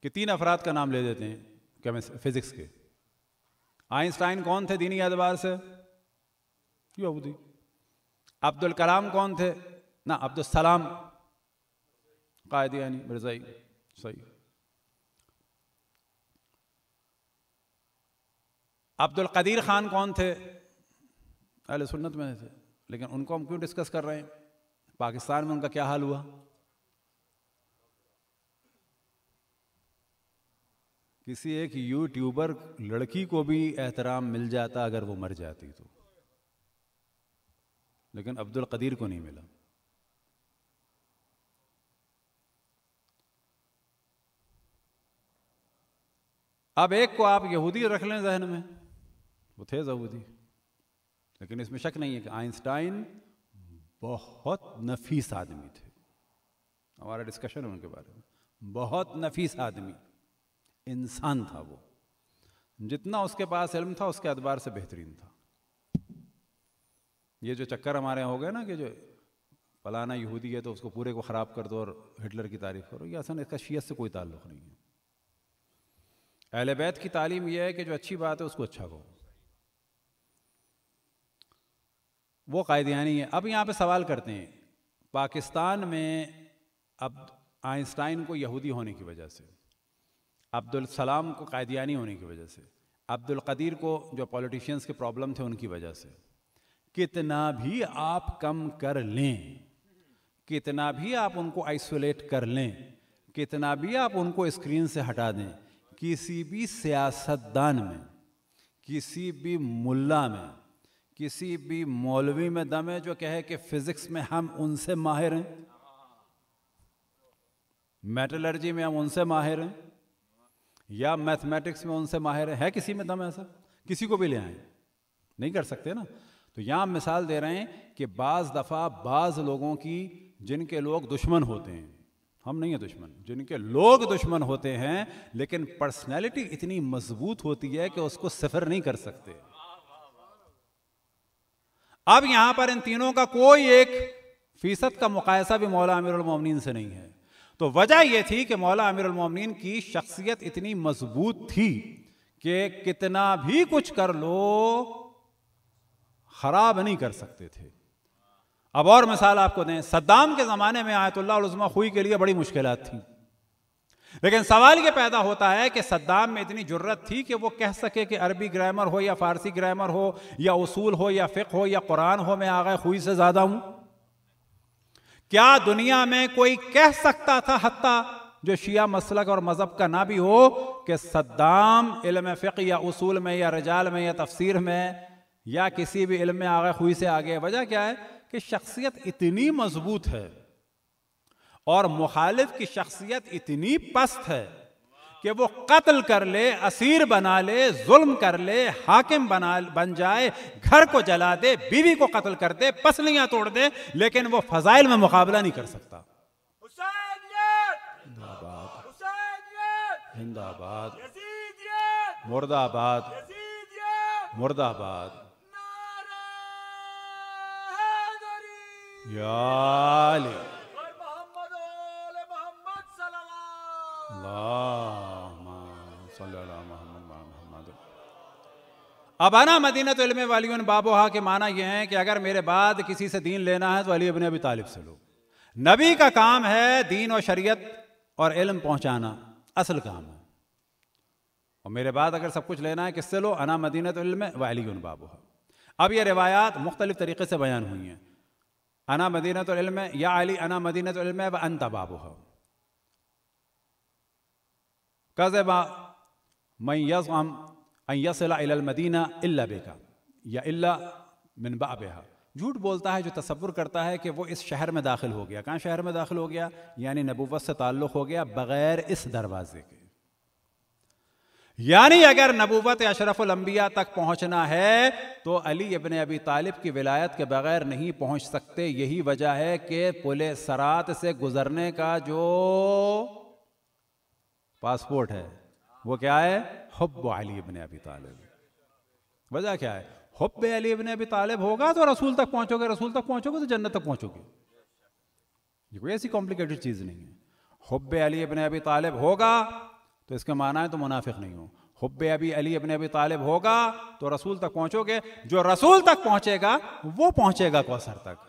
कि तीन अफराद का नाम ले देते हैं क्या फिजिक्स के आइंस्टाइन कौन थे दीनी एतबार से यहूदी अब्दुल कलाम कौन थे ना अब्दुल सलाम कायदे यानी मिर्जाई सही अब्दुल कदीर खान कौन थे अल सुन्नत में थे लेकिन उनको हम क्यों डिस्कस कर रहे हैं पाकिस्तान में उनका क्या हाल हुआ किसी एक यूट्यूबर लड़की को भी एहतराम मिल जाता अगर वो मर जाती तो लेकिन अब्दुल कदीर को नहीं मिला अब एक को आप यहूदी रख लें जहन में वो थे जहूदी लेकिन इसमें शक नहीं है कि आइंस्टाइन बहुत नफीस आदमी थे हमारा डिस्कशन है उनके बारे में बहुत नफीस आदमी इंसान था वो जितना उसके पास इल्म था उसके अदबार से बेहतरीन था ये जो चक्कर हमारे यहाँ हो गए ना कि जो फलाना यहूदी है तो उसको पूरे को ख़राब कर दो और हिटलर की तारीफ करो ये असल इसका शीयत से कोई ताल्लुक़ नहीं है अहल बैत की तालीम यह है कि जो अच्छी बात है उसको अच्छा कहो वो कायदियानी है अब यहाँ पे सवाल करते हैं पाकिस्तान में अब आइंस्टाइन को यहूदी होने की वजह से अब्दुल सलाम को कायदियानी होने की वजह से अब्दुल कदीर को जो पॉलिटिशियंस के प्रॉब्लम थे उनकी वजह से कितना भी आप कम कर लें कितना भी आप उनको आइसोलेट कर लें कितना भी आप उनको स्क्रीन से हटा दें किसी भी सियासतदान में किसी भी मुल्ला में किसी भी मौलवी में दम है जो कहे कि फिजिक्स में हम उनसे माहिर हैं मेटलर्जी में हम उनसे माहिर हैं या मैथमेटिक्स में उनसे माहिर हैं है किसी में दम ऐसा किसी को भी ले आए नहीं कर सकते ना तो यहां मिसाल दे रहे हैं कि बाज़ दफ़ा बाज़ लोगों की जिनके लोग दुश्मन होते हैं हम नहीं है दुश्मन जिनके लोग दुश्मन होते हैं लेकिन पर्सनैलिटी इतनी मजबूत होती है कि उसको सफ़र नहीं कर सकते अब यहां पर इन तीनों का कोई एक फीसद का मुकायसा भी मौला अमीरमिन से नहीं है तो वजह यह थी कि मौला अमीरमिन की शख्सियत इतनी मजबूत थी कि कितना भी कुछ कर लो खराब नहीं कर सकते थे अब और मिसाल आपको दें सद्दाम के ज़माने में आयतुल्लाजमा खुई के लिए बड़ी मुश्किल थी लेकिन सवाल ये पैदा होता है कि सद्दाम में इतनी जरूरत थी कि वो कह सके कि अरबी ग्रामर हो या फारसी ग्रामर हो या उसूल हो या फ़िक हो या कुरान हो मैं आगे खुई से ज़्यादा हूँ क्या दुनिया में कोई कह सकता था हत्ता जो शिया मसलक और मज़हब का ना भी हो कि सद्दाम इल्म फ़िक या उसूल में या रजाल में या तफसीर में या किसी भी इल्म में आगे खुई से आगे वजह क्या है कि शख्सियत इतनी मजबूत है और मुखालिफ की शख्सियत इतनी पस्त है कि वो कत्ल कर ले असीर बना ले जुल्म कर ले हाकिम बना बन जाए घर को जला दे बीवी को कत्ल कर दे पसलियां तोड़ दे लेकिन वो फजाइल में मुकाबला नहीं कर सकता जिंदाबाद मुर्दाबाद मुर्दाबाद याली अब आना मदीना तो इलम वाली बाबोहा के माना यह है कि अगर मेरे बाद किसी से दीन लेना है तो अली अबन अभी तालिब से लो नबी का काम है दीन और शरीयत और इलम पहुंचाना असल काम है और मेरे बाद अगर सब कुछ लेना है किससे लो अना मदीना तो इल्म वाली बाबोहा अब ये रिवायात मुख्तलिफ तरीके से बयान हुई हैं अना मदीना तो इल्म या अली अना मदीना तो इल्म व अंता बाबोहा كذب من يزعم أن يصل إلى المدينة إلا بك या इल्ला मिन बाबहा झूठ बोलता है जो तस्वुर करता है कि वो इस शहर में दाखिल हो गया कहाँ शहर में दाखिल हो गया यानी नबूवत से ताल्लुक़ हो गया बग़ैर इस दरवाजे के यानी अगर नबूवत अशरफुलम्बिया तक पहुंचना है तो अली इबन अबी तालिब की विलायत के बगैर नहीं पहुंच सकते यही वजह है कि पुल सरात से गुजरने का जो पासपोर्ट है वो क्या है हब्ब अली इब्ने अबी तालिब वजह क्या है हब्ब अली इब्ने अबी तालिब होगा तो रसूल तक पहुंचोगे रसूल तक पहुंचोगे तो जन्नत तक पहुंचोगे ये कोई ऐसी कॉम्प्लिकेटेड चीज़ नहीं है हब्ब अली इब्ने अबी तालिब होगा तो इसके माना है तो मुनाफिक नहीं हो हब्ब अभी अली इब्ने अबी तालिब होगा तो रसूल तक पहुंचोगे जो रसूल तक पहुंचेगा वो पहुंचेगा कौसर तक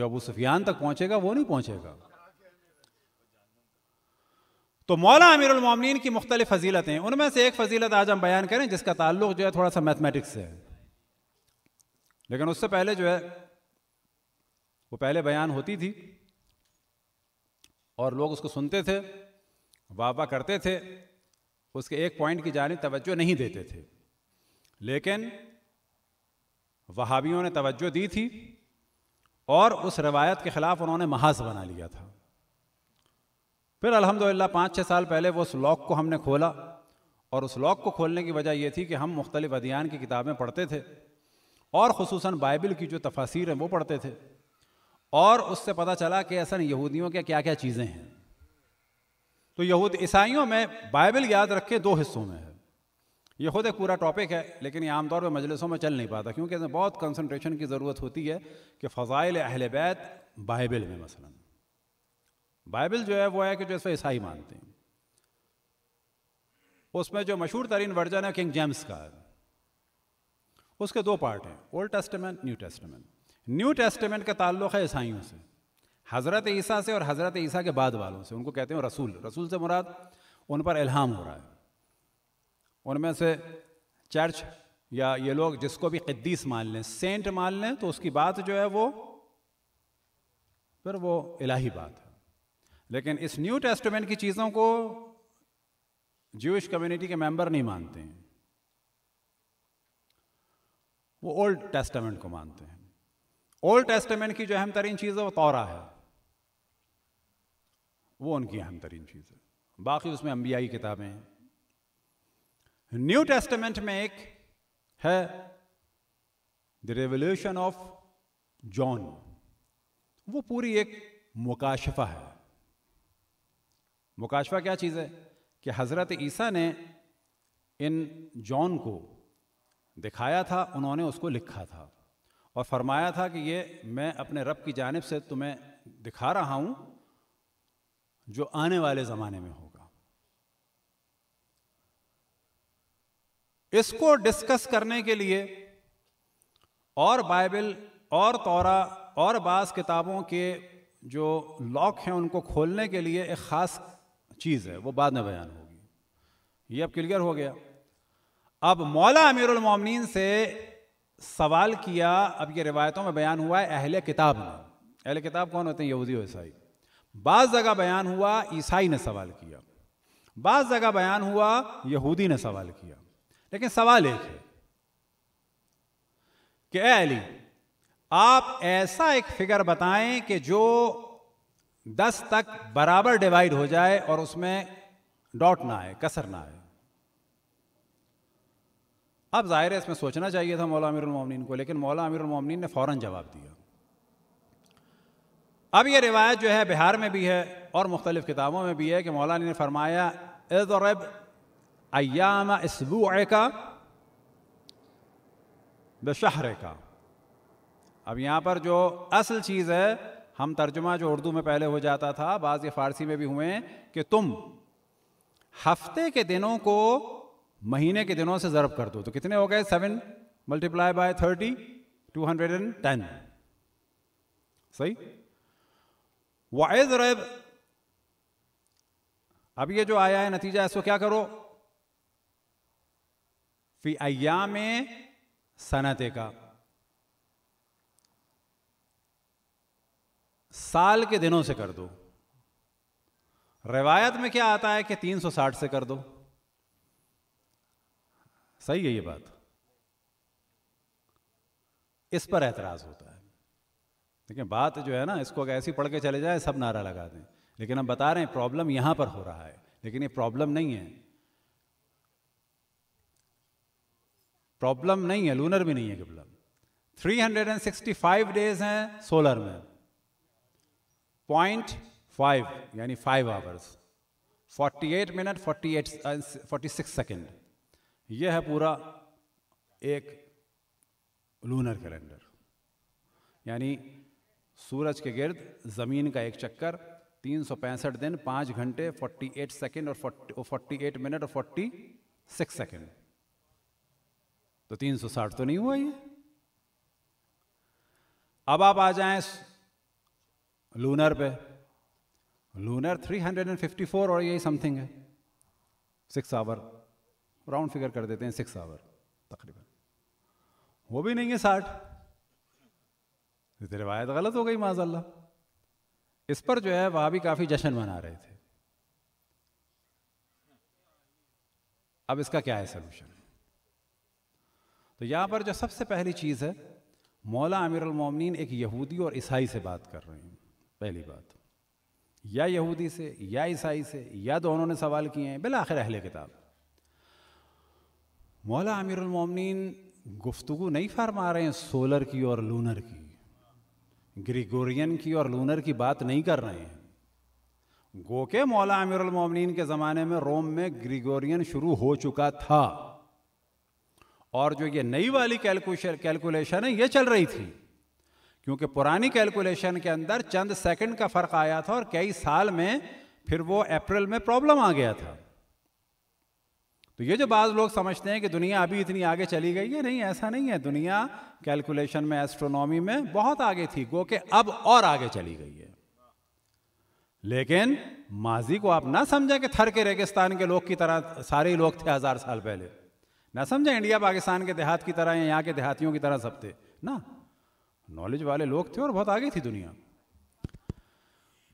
जो अबू सुफियान तक पहुंचेगा वो नहीं पहुंचेगा तो मौला अमीर उलमिन की मुख्तलिफ फजीलतें उनमें से एक फजीलत आज हम बयान करें जिसका ताल्लुक जो है थोड़ा सा मैथमेटिक्स से है लेकिन उससे पहले जो है वो पहले बयान होती थी और लोग उसको सुनते थे वाह करते थे उसके एक पॉइंट की जाने तवज्जो नहीं देते थे लेकिन वहावियों ने तवज्जो दी थी और उस रवायत के ख़िलाफ़ उन्होंने महाज बना लिया था फिर अलहमदिल्ला पाँच छः साल पहले वो उस लॉक को हमने खोला और उस लॉक को खोलने की वजह यह थी कि हम मुख्तलिफ अध्यान की किताबें पढ़ते थे और खसूस बाइबल की जो तफासिर हैं वो पढ़ते थे और उससे पता चला कि असल यहूदियों के क्या क्या चीज़ें हैं तो यहूद ईसाइयों में बाइबल याद रखे दो हिस्सों में है ये खुद एक पूरा टॉपिक है लेकिन ये आमतौर पर मजलिसों में चल नहीं पाता क्योंकि इसमें बहुत कंसनट्रेशन की ज़रूरत होती है कि फ़ज़ाइल अहल बैत बाइबल में मसला बाइबल जो है वो है कि जो इसमें ईसाई मानते हैं उसमें जो मशहूर तरीन वर्जन है किंग जेम्स का उसके दो पार्ट हैं old testament new testament new testament का ताल्लुक है ईसाइयों से हज़रत ईसा से और हज़रत ईसा के बाद वालों से उनको कहते हैं रसूल रसूल से मुराद उन पर इल्हाम हो रहा है उनमें से चर्च या ये लोग जिसको भी क़द्दीस मान लें सेंट मान लें तो उसकी बात जो है वो फिर वो इलाही बात लेकिन इस न्यू टेस्टमेंट की चीज़ों को जूश कम्युनिटी के मेंबर नहीं मानते हैं वो ओल्ड टेस्टमेंट को मानते हैं ओल्ड टेस्टमेंट की जो अहम तरीन चीज़ है वो तौरा है वो उनकी अहम तरीन चीज़ है बाकी उसमें अम्बियाई किताबें हैं न्यू टेस्टमेंट में एक है द रेवल्यूशन ऑफ जॉन वो पूरी एक मुकाशफा है मुकाशवा क्या चीज़ है कि हज़रत ईसा ने इन जॉन को दिखाया था उन्होंने उसको लिखा था और फरमाया था कि ये मैं अपने रब की जानब से तुम्हें दिखा रहा हूँ जो आने वाले ज़माने में होगा इसको डिस्कस करने के लिए और बाइबल और तौरा और बास किताबों के जो लॉक हैं उनको खोलने के लिए एक ख़ास चीज़ है वो बाद में बयान होगी ये अब क्लियर हो गया अब मौला अमीरुल उलमिन से सवाल किया अब ये रिवायतों में बयान हुआ है अहले किताब ने अहले किताब कौन होते हैं यहूदी और ईसाई बाज़ जगह बयान हुआ ईसाई ने सवाल किया बाज़ जगह बयान हुआ यहूदी ने सवाल किया लेकिन सवाल एक है कि अली आप ऐसा एक फिगर बताएं कि जो दस तक बराबर डिवाइड हो जाए और उसमें डॉट ना आए कसर ना आए अब जाहिर है इसमें सोचना चाहिए था मौला अमीरमिन को लेकिन मौला उमिन ने फ़ौरन जवाब दिया अब यह रिवायत जो है बिहार में भी है और मुख्तलिफ़ किताबों में भी है कि मौलानी ने फरमाया इज़रब अयाम इसबू का बशहर का अब यहाँ पर जो असल चीज़ है हम तर्जुमा जो उर्दू में पहले हो जाता था बाज़ फ़ारसी में भी हुए कि तुम हफ्ते के दिनों को महीने के दिनों से ज़रब कर दो तो कितने हो गए seven multiply by thirty two hundred and ten सही वाइज रैब अब ये जो आया है नतीजा इसको क्या करो फी अया में सनत का साल के दिनों से कर दो रिवायत में क्या आता है कि 360 से कर दो सही है ये बात इस पर एतराज होता है लेकिन बात जो है ना इसको अगर ऐसी पढ़ के चले जाए सब नारा लगा दें लेकिन हम बता रहे हैं प्रॉब्लम यहां पर हो रहा है लेकिन ये प्रॉब्लम नहीं है प्रॉब्लम नहीं है लूनर भी नहीं है प्रॉब्लम 365 डेज हैं सोलर में पॉइंट फाइव यानी five hours forty eight minute forty eight forty six second यह है पूरा एक लूनर कैलेंडर यानी सूरज के गिर्द ज़मीन का एक चक्कर तीन सौ पैंसठ दिन पाँच घंटे फोर्टी एट सेकेंड और फोर्टी फोर्टी एट मिनट और फोर्टी सिक्स सेकेंड तो तीन सौ साठ तो नहीं हुआ ये अब आप आ जाएं लूनर पे लूनर 354 और यही समथिंग है सिक्स आवर राउंड फिगर कर देते हैं सिक्स आवर तकरीबन वो भी नहीं है साठ रिवायत गलत हो गई माजल्ला इस पर जो है वहां भी काफ़ी जश्न मना रहे थे अब इसका क्या है सोल्यूशन तो यहां पर जो सबसे पहली चीज़ है मौला अमीर एक यहूदी और ईसाई से बात कर रहे हैं पहली बात तो। या यहूदी से या ईसाई से या दोनों तो ने सवाल किए हैं बिल आखिर अहले किताब मौला अमीरमिन गुफ्तु नहीं फरमा रहे हैं सोलर की और लूनर की ग्रिगोरियन की और लूनर की बात नहीं कर रहे हैं गो के मौला अमीरमिन के ज़माने में रोम में ग्रिगोरियन शुरू हो चुका था और जो ये नई वाली कैलकुलेशन है ये चल रही थी क्योंकि पुरानी कैलकुलेशन के अंदर चंद सेकंड का फर्क आया था और कई साल में फिर वो अप्रैल में प्रॉब्लम आ गया था तो ये जो बाज़ लोग समझते हैं कि दुनिया अभी इतनी आगे चली गई है नहीं ऐसा नहीं है दुनिया कैलकुलेशन में एस्ट्रोनॉमी में बहुत आगे थी गो के अब और आगे चली गई है लेकिन माजी को आप ना समझें कि थर के रेगिस्तान के लोग की तरह सारे लोग थे हज़ार साल पहले ना समझें इंडिया पाकिस्तान के देहात की तरह या यहाँ के देहातियों की तरह सब थे ना नॉलेज वाले लोग थे और बहुत आगे थी दुनिया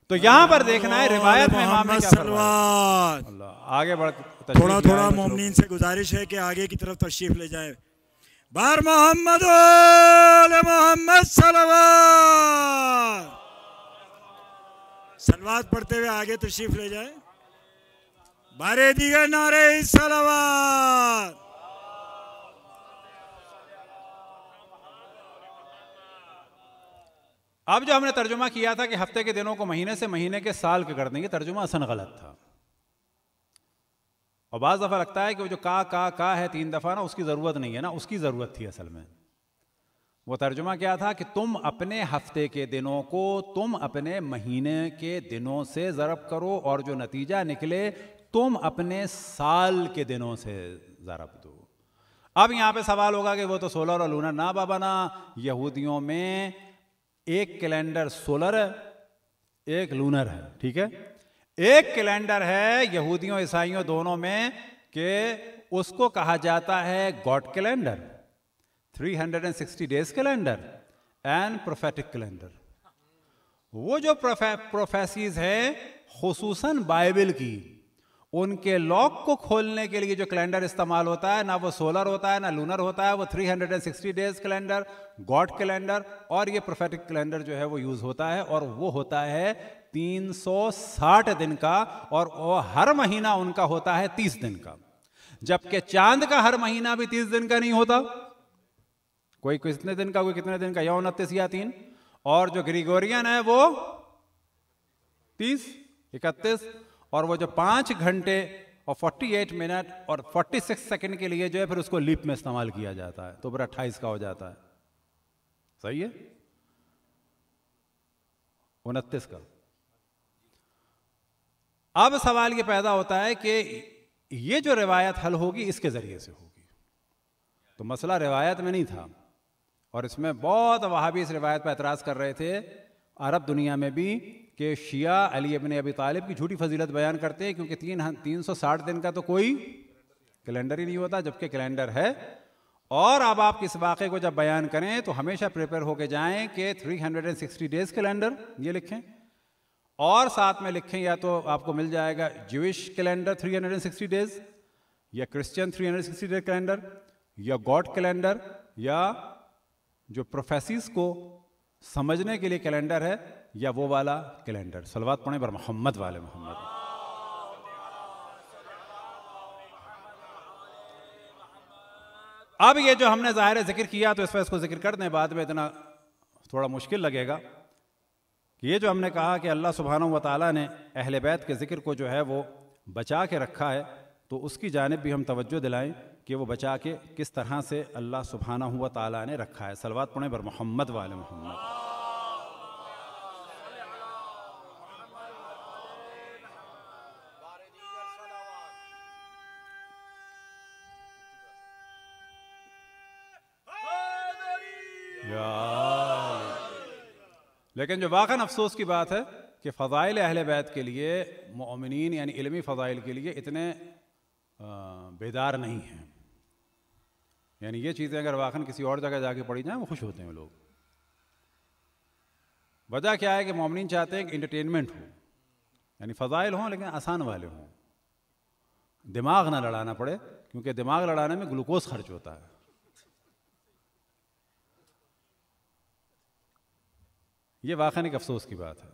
तो यहां पर देखना है रिवायत में इमाम ने क्या आगे बढ़ थोड़ा थोड़ा मोमिन से गुजारिश है कि आगे की तरफ तशरीफ ले जाए बार मोहम्मद मोहम्मद सलवार सलवात पढ़ते हुए आगे तशरीफ ले जाए बारे दीगर नारे सलवार अब जो हमने तर्जुमा किया था कि हफ्ते के दिनों को महीने से महीने के साल के कर देंगे तर्जुमा असन गलत था और बज़ दफ़ा लगता है कि वो जो का का का है तीन दफ़ा ना उसकी ज़रूरत नहीं है ना उसकी ज़रूरत थी असल में वो तर्जुमा क्या था कि तुम अपने हफ्ते के दिनों को तुम अपने महीने के दिनों से ज़रब करो और जो नतीजा निकले तुम अपने साल के दिनों से ज़रब दो अब यहां पे सवाल होगा कि वो तो सोलर और लूनर ना बाबा ना यहूदियों में एक कैलेंडर सोलर है एक लूनर है ठीक है एक कैलेंडर है यहूदियों ईसाइयों दोनों में के उसको कहा जाता है God calendar 360 days calendar and prophetic calendar वो जो प्रोफे है खूस बाइबल की उनके लॉक को खोलने के लिए जो कैलेंडर इस्तेमाल होता है ना वो सोलर होता है ना लूनर होता है वो 360 डेज कैलेंडर गॉड कैलेंडर और ये प्रोफेटिक कैलेंडर जो है वो यूज़ होता है और वो होता है 360 दिन का और वो हर महीना उनका होता है 30 दिन का जबकि चांद का हर महीना भी 30 दिन का नहीं होता कोई कितने दिन का कोई कितने दिन का या उनतीस या तीन और जो ग्रीगोरियन है वो तीस इकतीस और वो जो पाँच घंटे और 48 मिनट और 46 सेकंड के लिए जो है फिर उसको लीप में इस्तेमाल किया जाता है तो फिर अट्ठाईस का हो जाता है सही है उनतीस का अब सवाल ये पैदा होता है कि ये जो रिवायत हल होगी इसके जरिए से होगी तो मसला रिवायत में नहीं था और इसमें बहुत वहाबी इस रिवायत पर एतराज़ कर रहे थे अरब दुनिया में भी कि शिया अली अबन अबी तालिब की झूठी फजीलत बयान करते हैं क्योंकि तीन तीन सौ साठ दिन का तो कोई कैलेंडर ही नहीं होता जबकि कैलेंडर है और अब आप इस वाक़े को जब बयान करें तो हमेशा प्रिपेयर होकर जाएं कि 360 डेज कैलेंडर ये लिखें और साथ में लिखें या तो आपको मिल जाएगा जूश कैलेंडर 360 डेज या क्रिश्चियन 360 डेज कैलेंडर या गॉड कैलेंडर या जो प्रोफेसिस को समझने के लिए कैलेंडर है या वो वाला कैलेंडर सलवात पढ़े पर मोहम्मद वाले मोहम्मद अब ये जो हमने ज़ाहिर जिक्र किया तो इस पर इसको जिक्र कर दें बाद में इतना थोड़ा मुश्किल लगेगा कि ये जो हमने कहा कि अल्लाह सुबहाना व ताली ने अहल बैत के ज़िक्र को जो है वो बचा के रखा है तो उसकी जानब भी हम तवज्जो दिलाएं कि वो बचा के किस तरह से अल्लाह सुबहाना हुआ ताला ने रखा है सलवात पुणे बर मोहम्मद वाले मोहम्मद लेकिन जो वाकन अफसोस की बात है कि फ़ज़ाइल अहल बैत के लिए ममिन यानी इलमी फ़ाइल के लिए इतने बेदार नहीं हैं यानी ये चीज़ें अगर वाकन किसी और जगह जाके पढ़ी जाएँ वो खुश होते हैं लोग वजह क्या है कि ममिन चाहते हैं कि इंटरटेनमेंट हो यानी फ़ज़ाइल हों लेकिन आसान वाले हों दिमाग ना लड़ाना पड़े क्योंकि दिमाग लड़ाने में ग्लूकोज खर्च होता है ये वाक़न एक अफसोस की बात है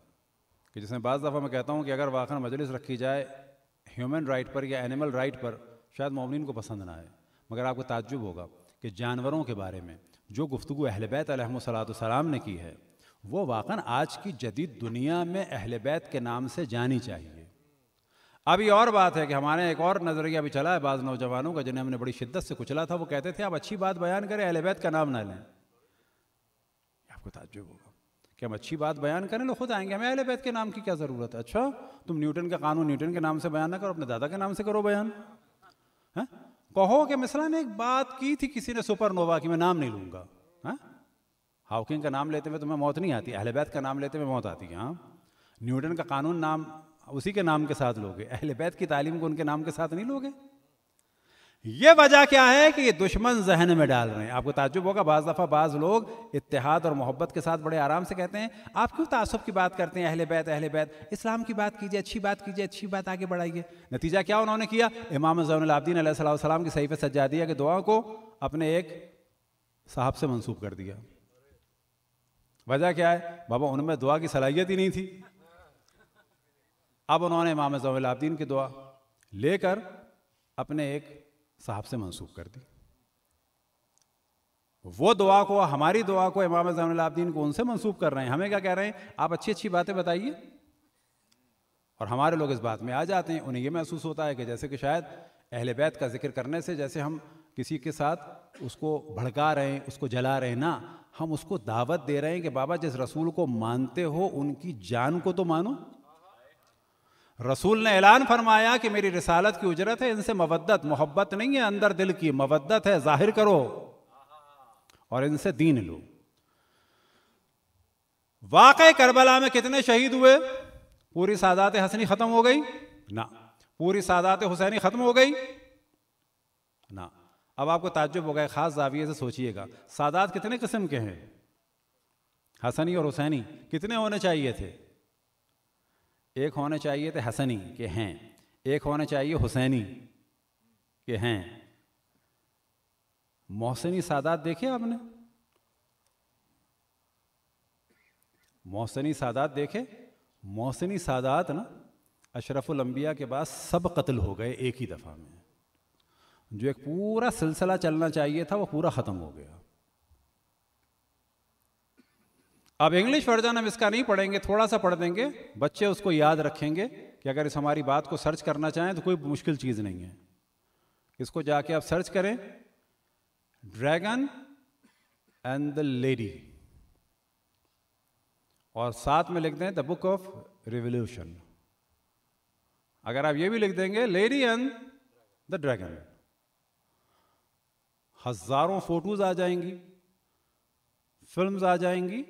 कि जिसमें बाज़ दफ़ा मैं कहता हूँ कि अगर वाकन मजलिस रखी जाए ह्यूमन राइट पर या एनिमल राइट पर शायद ममिन को पसंद ना आए मगर आपको ताज्जुब होगा कि जानवरों के बारे में जो गुफ्तु अहल बैत सलाम ने की है वो वाकन आज की जदीद दुनिया में अहल बैत के नाम से जानी चाहिए अभी और बात है कि हमारे एक और नज़रिया भी चला है बाज़ नौजवानों का जिन्हें हमने बड़ी शिद्दत से कुचला था वो कहते थे आप अच्छी बात बयान करें अहल बैत का नाम ना लें आपको ताज्जुब होगा कि हम अच्छी बात बयान करें लोग खुद आएंगे हमें अहले बैत के नाम की क्या ज़रूरत है अच्छा तुम न्यूटन का कानून न्यूटन के नाम से बयान ना करो अपने दादा के नाम से करो बयान है कहो कि मिसरा ने एक बात की थी किसी ने सुपरनोवा की मैं नाम नहीं लूँगा है हाउकिंग का नाम लेते हुए तुम्हें मौत नहीं आती अहले बैत का नाम लेते हुए मौत आती है हाँ न्यूटन का कानून नाम उसी के नाम के साथ लोगे अहले बैत की तालीम को उनके नाम के साथ नहीं लोगे ये वजह क्या है कि दुश्मन जहन में डाल रहे हैं आपको ताजुब होगा बाज़ दफ़ा बाज़ लोग इतिहाद और मोहब्बत के साथ बड़े आराम से कहते हैं आप क्यों तासब की बात करते हैं अहले बैत अहले बैत इस्लाम की बात कीजिए अच्छी बात कीजिए अच्छी बात आगे बढ़ाइए नतीजा क्या उन्होंने किया इमाम जैनदीन सलाम की सही सज्जा दिया कि दुआ को अपने एक साहब से मनसूब कर दिया वजह क्या है बाबा उनमें दुआ की सलाहियत ही नहीं थी अब उन्होंने इमाम जैनदीन की दुआ लेकर अपने एक साहब से मनसूख कर दी वो दुआ को हमारी दुआ को इमाम जमीन को उनसे मंसूब कर रहे हैं हमें क्या कह रहे हैं आप अच्छी अच्छी बातें बताइए और हमारे लोग इस बात में आ जाते हैं उन्हें यह महसूस होता है कि जैसे कि शायद अहल बैत का जिक्र करने से जैसे हम किसी के साथ उसको भड़का रहे हैं उसको जला रहे हैं ना हम उसको दावत दे रहे हैं कि बाबा जिस रसूल को मानते हो उनकी जान को तो मानो रसूल ने ऐलान फरमाया कि मेरी रिसालत की उजरत है इनसे मवद्दत मोहब्बत नहीं है अंदर दिल की मवद्दत है जाहिर करो और इनसे दीन लो वाक़ करबला में कितने शहीद हुए पूरी सादात हसनी खत्म हो गई ना पूरी सादात हुसैनी खत्म हो गई ना अब आपको ताज्जुब हो गया खास जाविये से सोचिएगा सादात कितने किस्म के हैं हसनी और हुसैनी कितने होने चाहिए थे एक होने चाहिए थे तो हसनी के हैं एक होने चाहिए हुसैनी के हैं मोहसिनी सादात देखे आपने मोहसिनी सादात देखे मोहसिनी सादात ना अशरफुल अम्बिया के बाद सब कत्ल हो गए एक ही दफ़ा में जो एक पूरा सिलसिला चलना चाहिए था वो पूरा ख़त्म हो गया अब इंग्लिश वर्जन हम इसका नहीं पढ़ेंगे थोड़ा सा पढ़ देंगे बच्चे उसको याद रखेंगे कि अगर इस हमारी बात को सर्च करना चाहें तो कोई मुश्किल चीज़ नहीं है इसको जाके आप सर्च करें ड्रैगन एंड द लेडी और साथ में लिख दें द बुक ऑफ रिवोल्यूशन अगर आप ये भी लिख देंगे लेडी एंड द ड्रैगन हजारों फोटोज आ जाएंगी फिल्म्स आ जाएंगी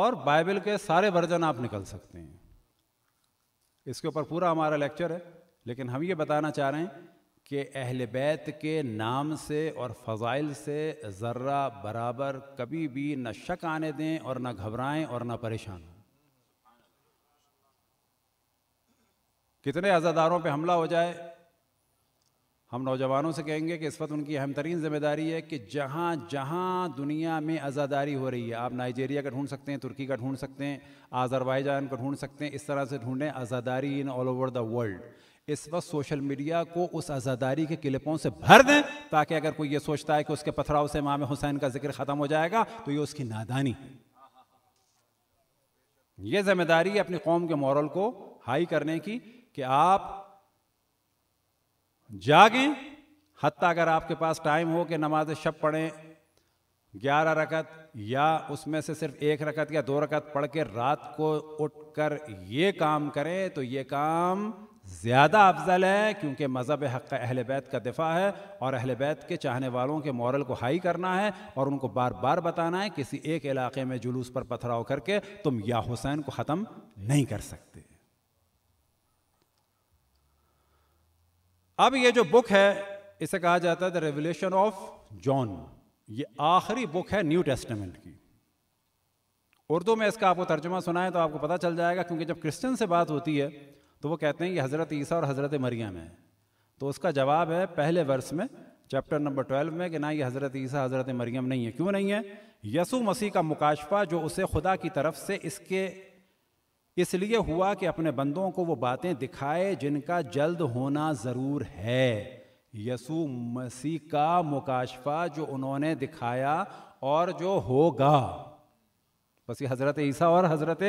और बाइबल के सारे वर्जन आप निकल सकते हैं इसके ऊपर पूरा हमारा लेक्चर है लेकिन हम ये बताना चाह रहे हैं कि अहल बैत के नाम से और फ़ज़ाइल से ज़र्रा बराबर कभी भी न शक आने दें और न घबराएं और न परेशान हों कितने अज़ादारों पे हमला हो जाए हम नौजवानों से कहेंगे कि इस वक्त उनकी अहम तरीन जिम्मेदारी है कि जहाँ जहाँ दुनिया में आज़ादारी हो रही है आप नाइजेरिया का ढूंढ सकते हैं तुर्की का ढूंढ सकते हैं आज़रबाईजान का ढूंढ सकते हैं इस तरह से ढूंढें आज़ादारी in all over the world इस वक्त सोशल मीडिया को उस आज़ादारी के क्लिपों से भर दें ताकि अगर कोई ये सोचता है कि उसके पथराव से इमाम हुसैन का जिक्र ख़त्म हो जाएगा तो ये उसकी नादानी है ये जिम्मेदारी है अपनी कौम के मॉरल को हाई करने की कि आप जागें हती अगर आपके पास टाइम हो कि नमाज शब पढ़ें ग्यारह रकत या उसमें से सिर्फ एक रकत या दो रकत पढ़ के रात को उठकर ये काम करें तो ये काम ज़्यादा अफजल है क्योंकि मज़हब हक़ अहल बैत का दिफा है और अहल बैत के चाहने वालों के मॉरल को हाई करना है और उनको बार बार बताना है किसी एक इलाके में जुलूस पर पथराव करके तुम या हुसैन को ख़त्म नहीं कर सकते अब ये जो बुक है इसे कहा जाता है द रेवलेशन ऑफ जॉन ये आखिरी बुक है न्यू टेस्टामेंट की उर्दू में इसका आपको तर्जुमा सुना है तो आपको पता चल जाएगा क्योंकि जब क्रिश्चियन से बात होती है तो वो कहते हैं कि हज़रत ईसा और हज़रत मरियम है तो उसका जवाब है पहले वर्ष में चैप्टर नंबर ट्वेल्व में कि ना ये हज़रत ईसा हज़रत मरियम नहीं है क्यों नहीं है यसु मसीह का मुकाशफा जो उसे खुदा की तरफ से इसके इसलिए हुआ कि अपने बंदों को वो बातें दिखाए जिनका जल्द होना ज़रूर है यसु मसीह का मुकाशफा जो उन्होंने दिखाया और जो होगा बस ये हज़रत ईसा और हज़रत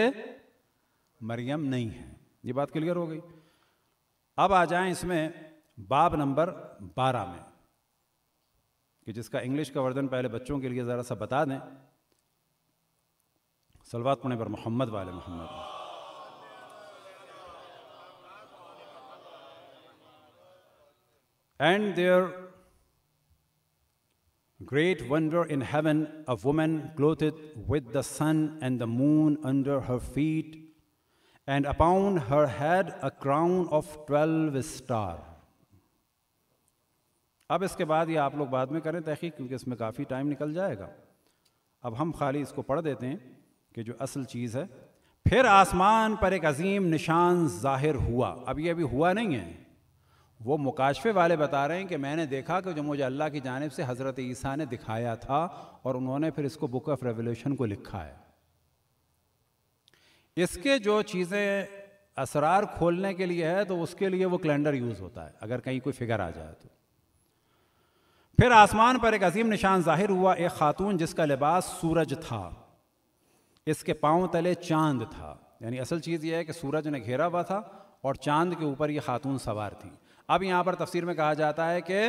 मरियम नहीं है ये बात क्लियर हो गई अब आ जाए इसमें बाब नंबर बारह में कि जिसका इंग्लिश का वर्जन पहले बच्चों के लिए ज़रा सा बता दें सलवात पुणे पर मोहम्मद वाले Mohammad And their great wonder in heaven, a woman clothed with the sun and the moon under her feet, and upon her head a crown of 12 star. अब इसके बाद ये आप लोग बाद में करें तहकीक क्योंकि इसमें काफ़ी टाइम निकल जाएगा अब हम खाली इसको पढ़ देते हैं कि जो असल चीज़ है फिर आसमान पर एक अजीम निशान जाहिर हुआ अब ये अभी हुआ नहीं है वो मुकाशफे वाले बता रहे हैं कि मैंने देखा कि जो मुझे अल्लाह की जानब से हज़रत ईसा ने दिखाया था और उन्होंने फिर इसको बुक ऑफ रेवोल्यूशन को लिखा है इसके जो चीज़ें असरार खोलने के लिए है तो उसके लिए वो कैलेंडर यूज़ होता है अगर कहीं कोई फिगर आ जाए तो फिर आसमान पर एक अजीम निशान जाहिर हुआ एक खातून जिसका लिबास सूरज था इसके पाँव तले चांद था यानी असल चीज़ यह है कि सूरज ने घेरा हुआ था और चांद के ऊपर ये खातून सवार थी अब यहां पर तफसीर में कहा जाता है कि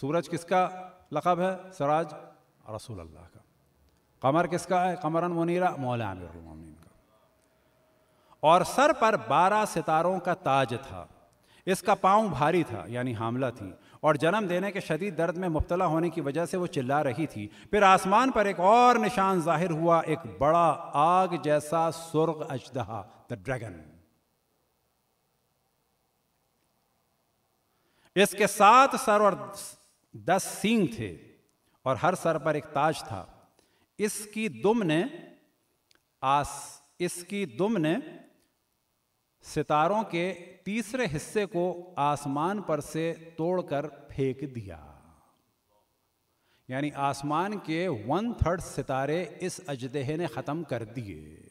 सूरज किसका लकब है सराज रसूल अल्लाह का कमर किसका है कमरन मुनीरा मौला का और सर पर बारह सितारों का ताज था इसका पाँव भारी था यानी हामला थी और जन्म देने के शदीद दर्द में मुबतला होने की वजह से वो चिल्ला रही थी फिर आसमान पर एक और निशान जाहिर हुआ एक बड़ा आग जैसा सुर्ग अजदहा द ड्रैगन इसके सात सर और दस सींग थे और हर सर पर एक ताज था इसकी दुम ने आस इसकी दुम ने सितारों के तीसरे हिस्से को आसमान पर से तोड़कर फेंक दिया यानी आसमान के वन थर्ड सितारे इस अजदेह ने ख़त्म कर दिए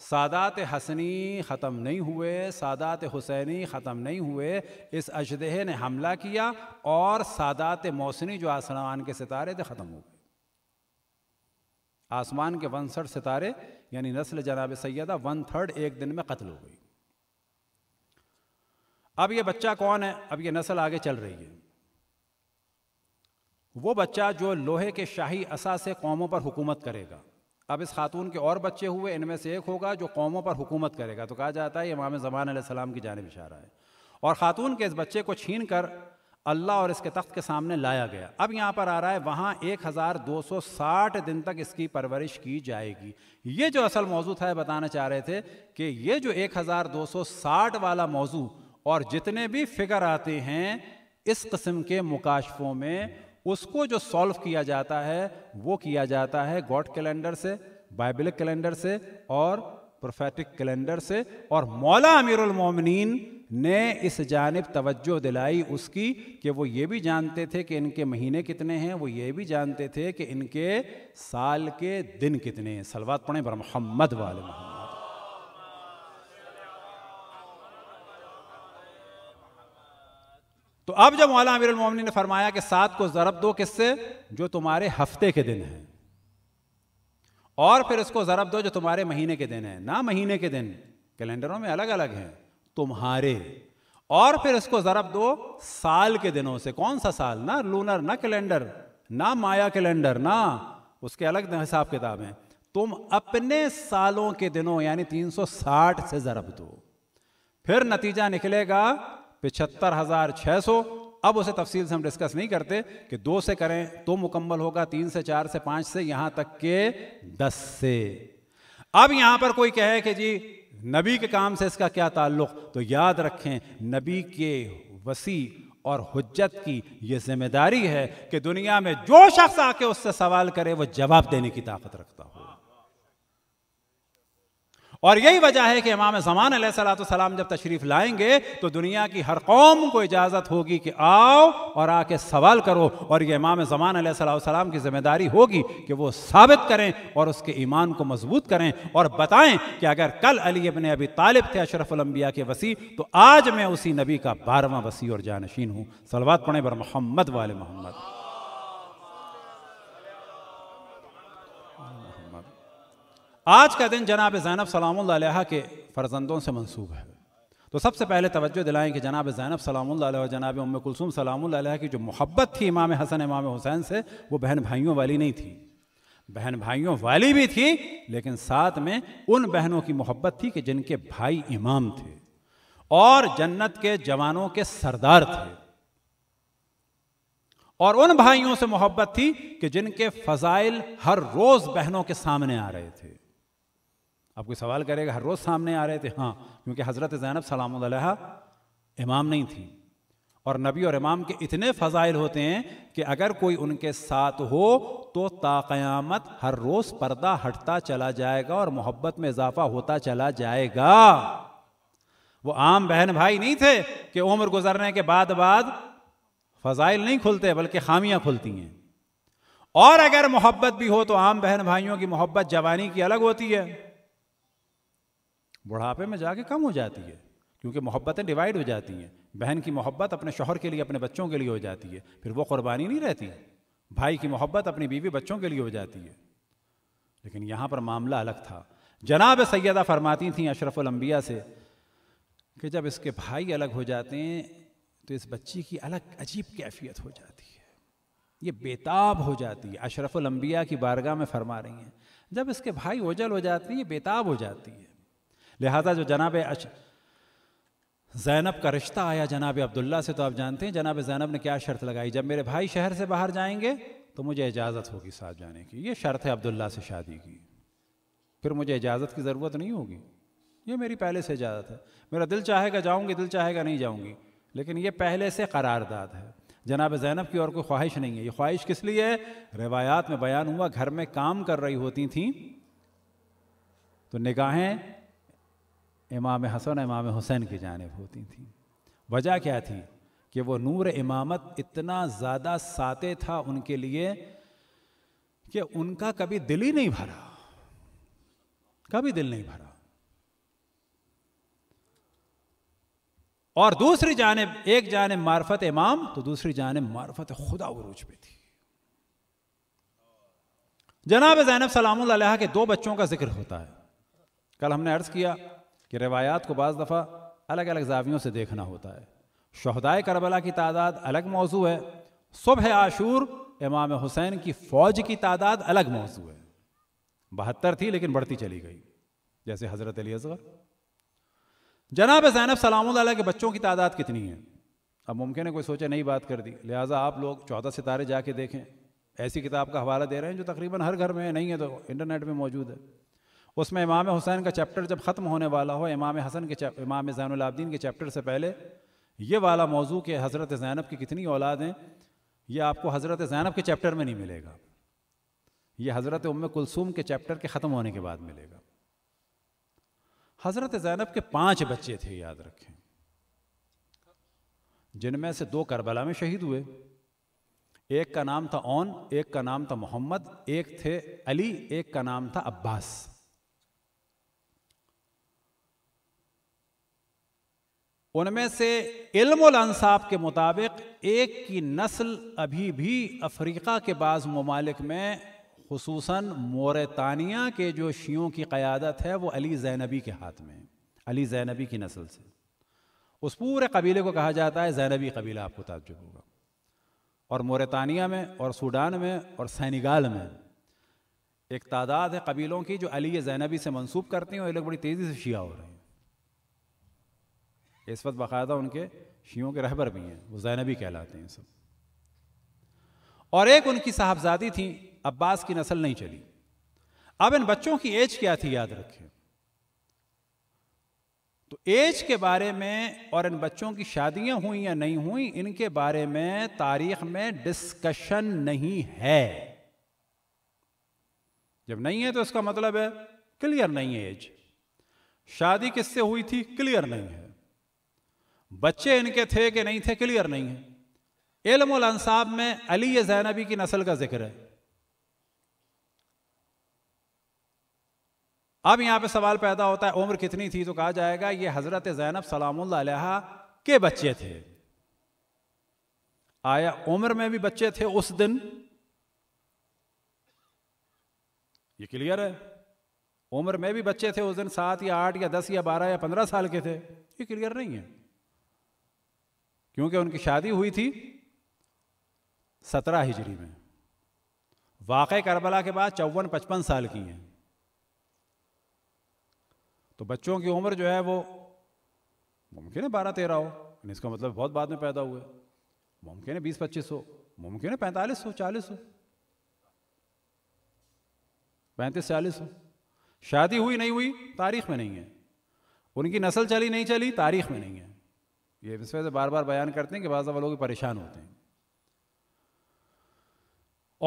सादात हसनी ख़त्म नहीं हुए सादात हुसैनी ख़त्म नहीं हुए इस अजदेह ने हमला किया और सादात मौसनी जो आसमान के सितारे थे ख़त्म हो गए आसमान के वन सितारे यानी नस्ल जनाब सैदा वन थर्ड एक दिन में कत्ल हो गई अब ये बच्चा कौन है अब ये नस्ल आगे चल रही है वो बच्चा जो लोहे के शाही असा से कौमों पर हुकूमत करेगा अब इस खातून के और बच्चे हुए इनमें से एक होगा जो कौमों पर हुकूमत करेगा तो कहा जाता है इमाम ज़मान सलाम की जानब इशारा है और ख़ातून के इस बच्चे को छीन कर अल्लाह और इसके तख्त के सामने लाया गया अब यहाँ पर आ रहा है वहाँ 1260 दिन तक इसकी परवरिश की जाएगी ये जो असल मौजू था बताना चाह रहे थे कि ये जो 1260 वाला मौजू और जितने भी फिगर आते हैं इस कस्म के मुकाशफों में उसको जो सॉल्व किया जाता है वो किया जाता है गॉड कैलेंडर से बाइबलिक कैलेंडर से और प्रोफेटिक कैलेंडर से और मौला अमीरुल मोमिनीन ने इस जानब तवज्जो दिलाई उसकी कि वो ये भी जानते थे कि इनके महीने कितने हैं वो ये भी जानते थे कि इनके साल के दिन कितने हैं सलवात पढ़ें बर मोहम्मद वाले मोहम्मद तो अब जब मौला अमीर ने फरमाया कि सात को ज़रब दो किससे जो तुम्हारे हफ्ते के दिन हैं और फिर इसको ज़रब दो जो तुम्हारे महीने के दिन हैं ना महीने के दिन कैलेंडरों में अलग अलग हैं तुम्हारे और फिर इसको ज़रब दो साल के दिनों से कौन सा साल ना लूनर ना कैलेंडर ना माया कैलेंडर ना उसके अलग हिसाब किताब हैं तुम अपने सालों के दिनों यानी 360 से ज़रब दो फिर नतीजा निकलेगा पिछहत्तर हज़ार छः सौ अब उसे तफसील से हम डिस्कस नहीं करते कि दो से करें तो मुकम्मल होगा तीन से चार से पाँच से यहाँ तक के दस से अब यहाँ पर कोई कहे कि जी नबी के काम से इसका क्या ताल्लुक तो याद रखें नबी के वसी और हजत की यह जिम्मेदारी है कि दुनिया में जो शख्स आके उससे सवाल करे वह जवाब देने की ताकत रखता हो और यही वजह है कि इमाम जमान सलाम जब तशरीफ लाएंगे तो दुनिया की हर कौम को इजाज़त होगी कि आओ और आके सवाल करो और ये इमाम जमान सलाम की जिम्मेदारी होगी कि वो साबित करें और उसके ईमान को मजबूत करें और बताएं कि अगर कल अली अपने अभी तालिब थे अशरफलम्बिया के वसी तो आज मैं उसी नबी का बारहवा वसी और जानशीन हूँ सलवा पढ़ें बर मोहम्मद वाल मोहम्मद आज का दिन जनाब जैनब सलाम के फ़र्जंदों से मंसूब है तो सबसे पहले तवज्जो दिलाएं कि जनाब जैनब सलाम जनाब उम कुलसूम सलाम की जो मोहब्बत थी इमाम हसन इमाम हुसैन से वो बहन भाइयों वाली नहीं थी बहन भाइयों वाली भी थी लेकिन साथ में उन बहनों की मोहब्बत थी कि जिनके भाई इमाम थे और जन्नत के जवानों के सरदार थे और उन भाइयों से मोहब्बत थी कि जिनके फजाइल हर रोज बहनों के सामने आ रहे थे आप कोई सवाल करेगा हर रोज़ सामने आ रहे थे हाँ क्योंकि हज़रत ज़ैनब सलाम इमाम नहीं थी और नबी और इमाम के इतने फ़जाइल होते हैं कि अगर कोई उनके साथ हो तो ताक़यामत हर रोज़ पर्दा हटता चला जाएगा और मोहब्बत में इजाफा होता चला जाएगा वो आम बहन भाई नहीं थे कि उम्र गुजरने के बाद बाद फ़जाइल नहीं खुलते बल्कि खामियां खुलती हैं और अगर मोहब्बत भी हो तो आम बहन भाइयों की मोहब्बत जवानी की अलग होती है बुढ़ापे में जाके कम हो जाती है क्योंकि मोहब्बतें डिवाइड हो जाती हैं बहन की मोहब्बत अपने शोहर के लिए अपने बच्चों के लिए हो जाती है फिर वो कुर्बानी नहीं रहती है भाई की मोहब्बत अपनी बीवी बच्चों के लिए हो जाती है लेकिन यहाँ पर मामला अलग था जनाब सैदा फरमाती थी अशरफुलम्बिया से कि जब इसके भाई अलग हो जाते हैं तो इस बच्ची की अलग अजीब कैफियत हो जाती है ये बेताब हो जाती है अशरफुलंबिया की बारगाह में फरमा रही हैं जब इसके भाई ओझल हो जाते हैं ये बेताब हो जाती है लिहाजा जो जनाब अश जैनब का रिश्ता आया जनाब अब्दुल्ला से तो आप जानते हैं जनाब जैनब ने क्या शर्त लगाई जब मेरे भाई शहर से बाहर जाएंगे तो मुझे इजाज़त होगी साथ जाने की ये शर्त है अब्दुल्ला से शादी की फिर मुझे इजाज़त की ज़रूरत नहीं होगी ये मेरी पहले से इजाज़त है मेरा दिल चाहेगा जाऊँगी दिल चाहेगा नहीं जाऊँगी लेकिन ये पहले से करारदाद है जनाब जैनब की और कोई ख्वाहिश नहीं है ये ख्वाहिश किस लिए रिवायात में बयान हुआ घर में काम कर रही होती थी तो निगाहें इमाम हसन इमाम हुसैन की जानब होती थी वजह क्या थी कि वो नूर इमामत इतना ज़्यादा साते था उनके लिए कि उनका कभी दिल ही नहीं भरा कभी दिल नहीं भरा और दूसरी जानब एक जानब मार्फत इमाम तो दूसरी जानब मार्फत खुदा उरूज पे थी जनाब जैनब सलाम के दो बच्चों का जिक्र होता है कल हमने अर्ज किया कि रवायात को बज़ दफ़ा अलग अलग जावियों से देखना होता है शहदाय करबला की तादाद अलग मौजू है सुबह आशूर इमाम हुसैन की फ़ौज की तादाद अलग मौजू है बहत्तर थी लेकिन बढ़ती चली गई जैसे हज़रत अली असगर जनाब जैनब सलाम के बच्चों की तादाद कितनी है अब मुमकिन है कोई सोचे नहीं बात कर दी लिहाजा आप लोग चौदह सितारे जाके देखें ऐसी किताब का हवाला दे रहे हैं जो तकरीबन हर घर में नहीं है तो इंटरनेट में मौजूद है उसमें इमाम हुसैन का चैप्टर जब ख़त्म होने वाला हो इमाम हसन के इमाम जैनलाब्दीन के चैप्टर से पहले ये वाला मौजू कि हज़रत ज़ैनब की कितनी औलाद हैं ये आपको हज़रत ज़ैनब के चैप्टर में नहीं मिलेगा ये हज़रत उम कुलसूम के चैप्टर के ख़त्म होने के बाद मिलेगा हज़रत ज़ैनब के पाँच बच्चे थे याद रखें जिनमें से दो करबला में शहीद हुए एक का नाम था ओन एक का नाम था मोहम्मद एक थे अली एक का नाम था अब्बास उनमें से इल्मुल के मुताबिक एक की नस्ल अभी भी अफ्रीका के बाद ममालिक में खूस मोरतानिया के जो शियों की क़्यादत है वो अली जैनबी के हाथ में अली जैनबी की नस्ल से उस पूरे कबीले को कहा जाता है जैनबी कबीला आपको ताजुब होगा और मोरतानिया में और सूडान में और सैनिगाल में एक तादाद है कबीलों की जो अली जैनबी से मंसूब करती हैं और ये लोग बड़ी तेज़ी से शिया हो रहे हैं इस वक्त बाकायदा उनके शियों के रहबर भी हैं वो जैनबी कहलाते हैं सब और एक उनकी साहबजादी थी अब्बास की नस्ल नहीं चली अब इन बच्चों की एज क्या थी याद रखें तो एज के बारे में और इन बच्चों की शादियां हुई या नहीं हुई इनके बारे में तारीख में डिस्कशन नहीं है जब नहीं है तो इसका मतलब है क्लियर नहीं है एज शादी किससे हुई थी क्लियर नहीं है बच्चे इनके थे कि नहीं थे क्लियर नहीं है इल्मुल में अली जैनबी की नस्ल का जिक्र है अब यहाँ पे सवाल पैदा होता है उम्र कितनी थी तो कहा जाएगा ये हज़रत जैनब सलाम के बच्चे थे आया उम्र में भी बच्चे थे उस दिन ये क्लियर है उम्र में भी बच्चे थे उस दिन सात या आठ या दस या बारह या पंद्रह साल के थे ये क्लियर नहीं है क्योंकि उनकी शादी हुई थी सत्रह हिजरी में वाकई करबला के बाद चौवन पचपन साल की हैं तो बच्चों की उम्र जो है वो मुमकिन है बारह तेरह हो इसका मतलब बहुत बाद में पैदा हुए मुमकिन है बीस पच्चीस हो मुमकिन है पैंतालीस हो चालीस हो पैंतीस चालीस हो शादी हुई नहीं हुई तारीख में नहीं है उनकी नस्ल चली नहीं चली तारीख में नहीं है ये इस वजह से बार बार बयान करते हैं कि बाज़ लोग परेशान होते हैं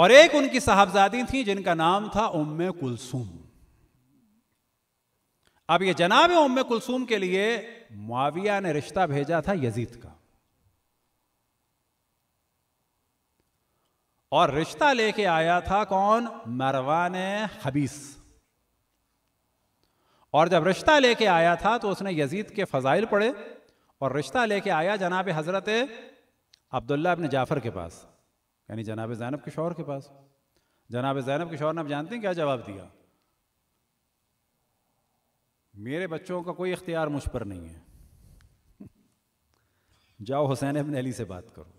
और एक उनकी साहबजादी थी जिनका नाम था उम्मे कुलसुम अब ये जनाब उम कुलसुम के लिए मुआविया ने रिश्ता भेजा था यजीद का और रिश्ता लेके आया था कौन मरवान हबीस और जब रिश्ता लेके आया था तो उसने यजीद के फजाइल पढ़े और रिश्ता लेके आया जनाब हज़रत अब्दुल्ला अपने जाफ़र के पास यानी जनाब ज़ैनब के शोर के पास जनाब ज़ैनब के शोर ने आप जानते हैं क्या जवाब दिया मेरे बच्चों का कोई इख्तियार मुझ पर नहीं है जाओ हुसैन अबन अली से बात करो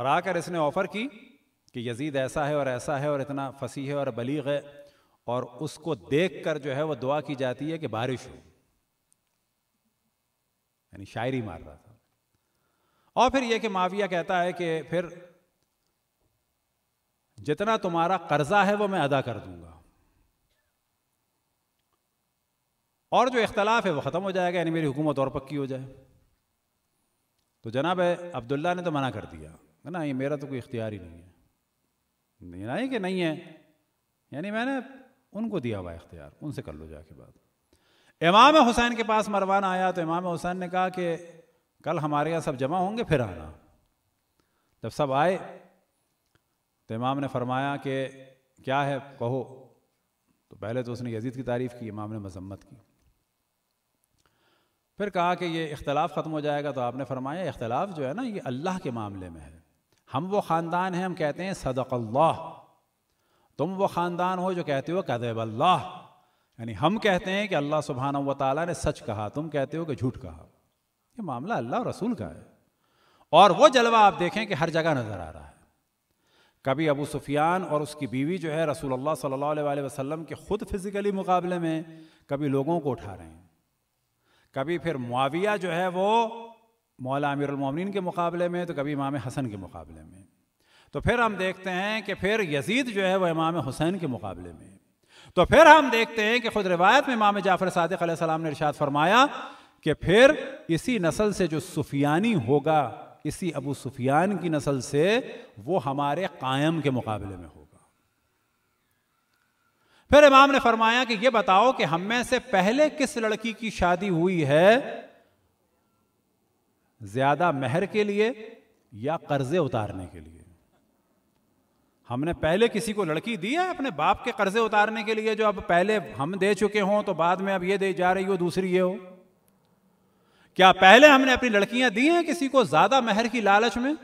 और आकर इसने ऑफ़र की कि यजीद ऐसा है और ऐसा है और इतना फसी है और बलीग है और उसको देखकर जो है वो दुआ की जाती है कि बारिश हो यानी शायरी मार रहा था और फिर यह कि माविया कहता है कि फिर जितना तुम्हारा कर्जा है वो मैं अदा कर दूंगा और जो इख्तलाफ है वो ख़त्म हो जाएगा यानी मेरी हुकूमत और पक्की हो जाए तो जनाब अब्दुल्ला ने तो मना कर दिया है ना ये मेरा तो कोई इख्तियार ही नहीं है नहीं ना कि नहीं है यानी मैंने उनको दिया हुआ इख्तियार उनसे कर लो जाके बात इमाम हुसैन के पास मरवान आया तो इमाम हुसैन ने कहा कि कल हमारे यहाँ सब जमा होंगे फिर आना जब सब आए तो इमाम ने फरमाया कि क्या है कहो तो पहले तो उसने यजीद की तारीफ़ की इमाम ने मजम्मत की फिर कहा कि ये इख्तलाफ ख़त्म हो जाएगा तो आपने फरमाया इख्तलाफ जो है ना ये अल्लाह के मामले में है हम वो ख़ानदान हैं हम कहते हैं सदक़ल्ला तुम वो ख़ानदान हो जो कहते हो कदब अल्लाह यानी हम कहते हैं कि अल्लाह सुबहान व ने सच कहा तुम कहते हो कि झूठ कहा ये मामला अल्लाह और रसूल का है और वो जलवा आप देखें कि हर जगह नज़र आ रहा है कभी अबू सुफियान और उसकी बीवी जो है रसूल अल्लाह सल्लल्लाहु अलैहि वसल्लम के ख़ुद फिज़िकली मुकाबले में कभी लोगों को उठा रहे हैं कभी फिर मुआविया जो है वो मौला अमीरमिन के मुकाबले में तो कभी इमाम हसन के मुकाबले में तो फिर हम देखते हैं कि फिर यजीद जो है वह इमाम हुसैन के मुकाबले में तो फिर हम देखते हैं कि खुद रिवायत में इमाम जाफर सादिक ने इर्शाद फरमाया कि फिर इसी नस्ल से जो सुफियानी होगा इसी अबू सुफियान की नस्ल से वो हमारे कायम के मुकाबले में होगा फिर इमाम ने फरमाया कि ये बताओ कि हम में से पहले किस लड़की की शादी हुई है ज्यादा मेहर के लिए या कर्जे उतारने के लिए हमने पहले किसी को लड़की दी है अपने बाप के कर्जे उतारने के लिए जो अब पहले हम दे चुके हों तो बाद में अब ये दे जा रही हो दूसरी ये हो क्या पहले हमने अपनी लड़कियां दी हैं किसी को ज्यादा महर की लालच में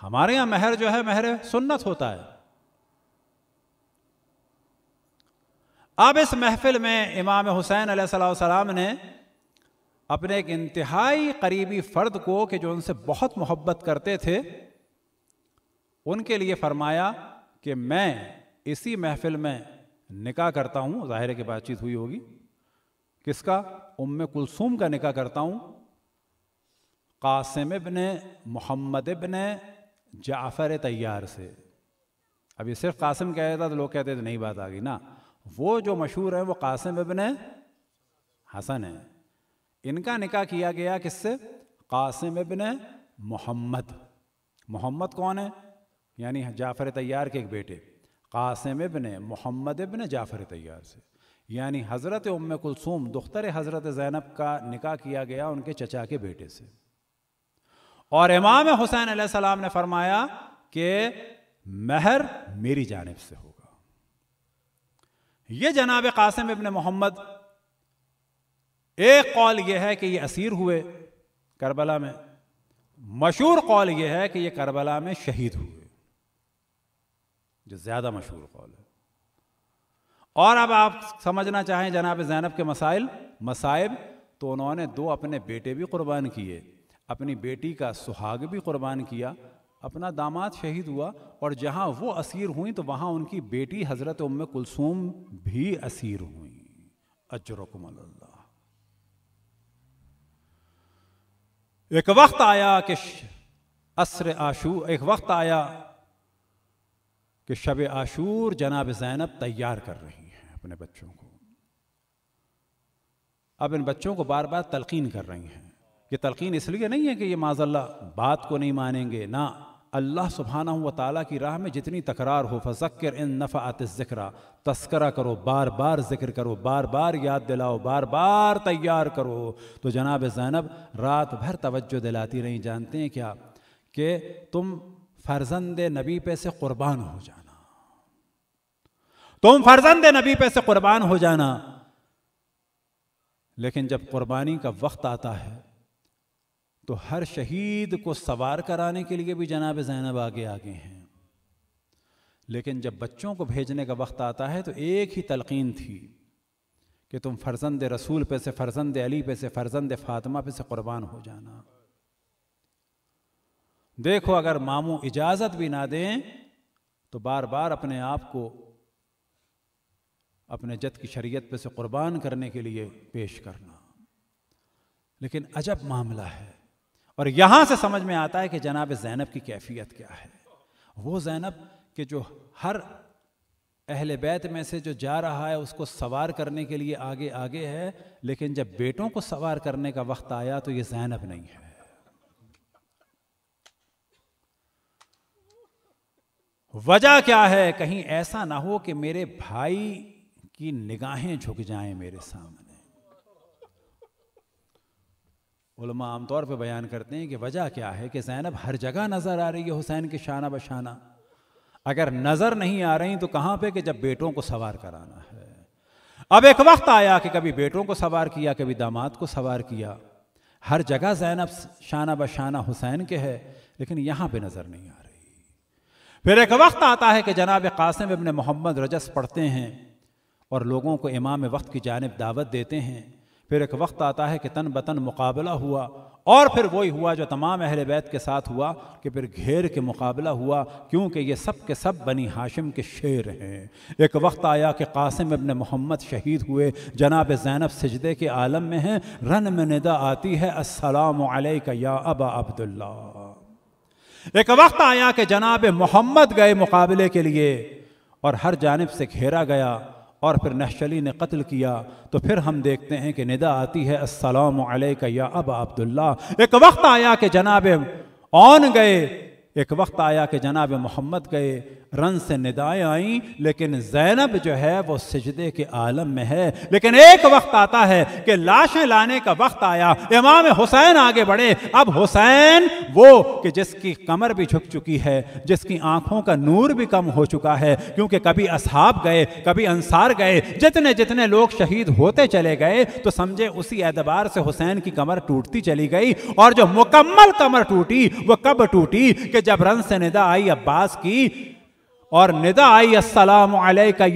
हमारे यहां महर जो है महर सुन्नत होता है अब इस महफिल में इमाम हुसैन सलाम ने अपने एक इंतहाई करीबी फ़र्द को कि जो उनसे बहुत मोहब्बत करते थे उनके लिए फरमाया कि मैं इसी महफिल में निकाह करता हूँ ज़ाहिर की बातचीत हुई होगी किसका उम कुलसूम का निकाह करता हूँ कासिम इबन मोहम्मद इबन जाफ़र तैयार से अभी सिर्फ कासिम कह रहा था तो लोग कहते थे नहीं बात आ गई ना वो जो मशहूर है वो कासिम इबन हसन है इनका निकाह किया गया किससे कासिम इबन मोहम्मद मोहम्मद कौन है यानी जाफ़र तैयार के एक बेटे कासिम इबन मोहम्मद इबन जाफ़र तैयार से यानी हज़रत उम कुलसूम दुख्तर हज़रत ज़ैनब का निकाह किया गया उनके चचा के बेटे से और इमाम हुसैन सलाम ने फरमाया कि महर मेरी जानब से होगा ये जनाब कासिम इबन मोहम्मद एक कौल यह है कि ये असीर हुए करबला में मशहूर कौल यह है कि ये करबला में शहीद हुए जो ज़्यादा मशहूर कौल है और अब आप समझना चाहें जनाब जैनब के मसाइल मसाइब तो उन्होंने दो अपने बेटे भी कुर्बान किए अपनी बेटी का सुहाग भी कुर्बान किया अपना दामाद शहीद हुआ और जहाँ वो असीर हुई तो वहाँ उनकी बेटी हज़रत उम्म कुलसूम भी असीर हुई अजरकमल्ला एक वक्त आया कि असर आशू एक वक्त आया कि शब आशूर जनाब जैनब तैयार कर रही हैं अपने बच्चों को अब इन बच्चों को बार बार तलकीन कर रही हैं ये तलकीन इसलिए नहीं है कि ये माजल्ला बात को नहीं मानेंगे ना अल्लाह सुबहाना हुआ ताली की राह में जितनी तकरार हो फजक्र इन आत ज़िक्रा तस्करा करो बार बार जिक्र करो बार बार याद दिलाओ बार बार तैयार करो तो जनाब जैनब रात भर तवज्जो दिलाती रहीं जानते हैं क्या कि तुम फर्जंद नबी पे से क़ुरबान हो जाओ तुम फर्जंद नबी पे से कुर्बान हो जाना लेकिन जब कुर्बानी का वक्त आता है तो हर शहीद को सवार कराने के लिए भी जनाब जैनब आगे आगे हैं लेकिन जब बच्चों को भेजने का वक्त आता है तो एक ही तलकीन थी कि तुम फर्जंद रसूल पे से फर्जंद अली पे से फर्जंद फातिमा पे से कुर्बान हो जाना देखो अगर मामू इजाज़त भी ना दें तो बार बार अपने आप को अपने जद की शरीयत पे से कुर्बान करने के लिए पेश करना लेकिन अजब मामला है और यहाँ से समझ में आता है कि जनाब जैनब की कैफियत क्या है वो जैनब के जो हर अहल बैत में से जो जा रहा है उसको सवार करने के लिए आगे आगे है लेकिन जब बेटों को सवार करने का वक्त आया तो ये जैनब नहीं है वजह क्या है कहीं ऐसा ना हो कि मेरे भाई कि निगाहें झुक जाएं मेरे सामने उलमा आमतौर पर बयान करते हैं कि वजह क्या है कि जैनब हर जगह नज़र आ रही है हुसैन के शाना बशाना अगर नज़र नहीं आ रही तो कहां पे कि जब बेटों को सवार कराना है अब एक वक्त आया कि कभी बेटों को सवार किया कभी दामाद को सवार किया हर जगह जैनब शाना बशाना हुसैन के है लेकिन यहां पे नज़र नहीं आ रही फिर एक वक्त आता है कि जनाब कासिम अपने मोहम्मद रजस पढ़ते हैं और लोगों को इमाम वक्त की जानब दावत देते हैं फिर एक वक्त आता है कि तन बतन मुकाबला हुआ और फिर वही हुआ जो तमाम अहल बैत के साथ हुआ कि फिर घेर के मुकाबला हुआ क्योंकि ये सब के सब बनी हाशिम के शेर हैं एक वक्त आया कि कासिम अपने मोहम्मद शहीद हुए जनाब जैनब सजदे के आलम में हैं रन में निदा आती है अस्सलाम वालेक या अबा अब्दुल्ला एक वक्त आया कि जनाब मोहम्मद गए मुकाबले के लिए और हर जानब से घेरा गया और फिर नहशली ने कत्ल किया तो फिर हम देखते हैं कि निदा आती है अस्सलाम वालेक या अब अब्दुल्ला एक वक्त आया कि जनाब ऑन गए एक वक्त आया कि जनाब मोहम्मद गए रन से निदाएं आई लेकिन जैनब जो है वो सजदे के आलम में है लेकिन एक वक्त आता है कि लाशें लाने का वक्त आया इमाम हुसैन आगे बढ़े अब हुसैन वो कि जिसकी कमर भी झुक चुकी है जिसकी आंखों का नूर भी कम हो चुका है क्योंकि कभी असहाब गए कभी अंसार गए जितने जितने लोग शहीद होते चले गए तो समझे उसी एतबार से हुसैन की कमर टूटती चली गई और जो मुकम्मल कमर टूटी वो कब टूटी कि जब रन से निदा आई अब्बास की और निदा आई असलम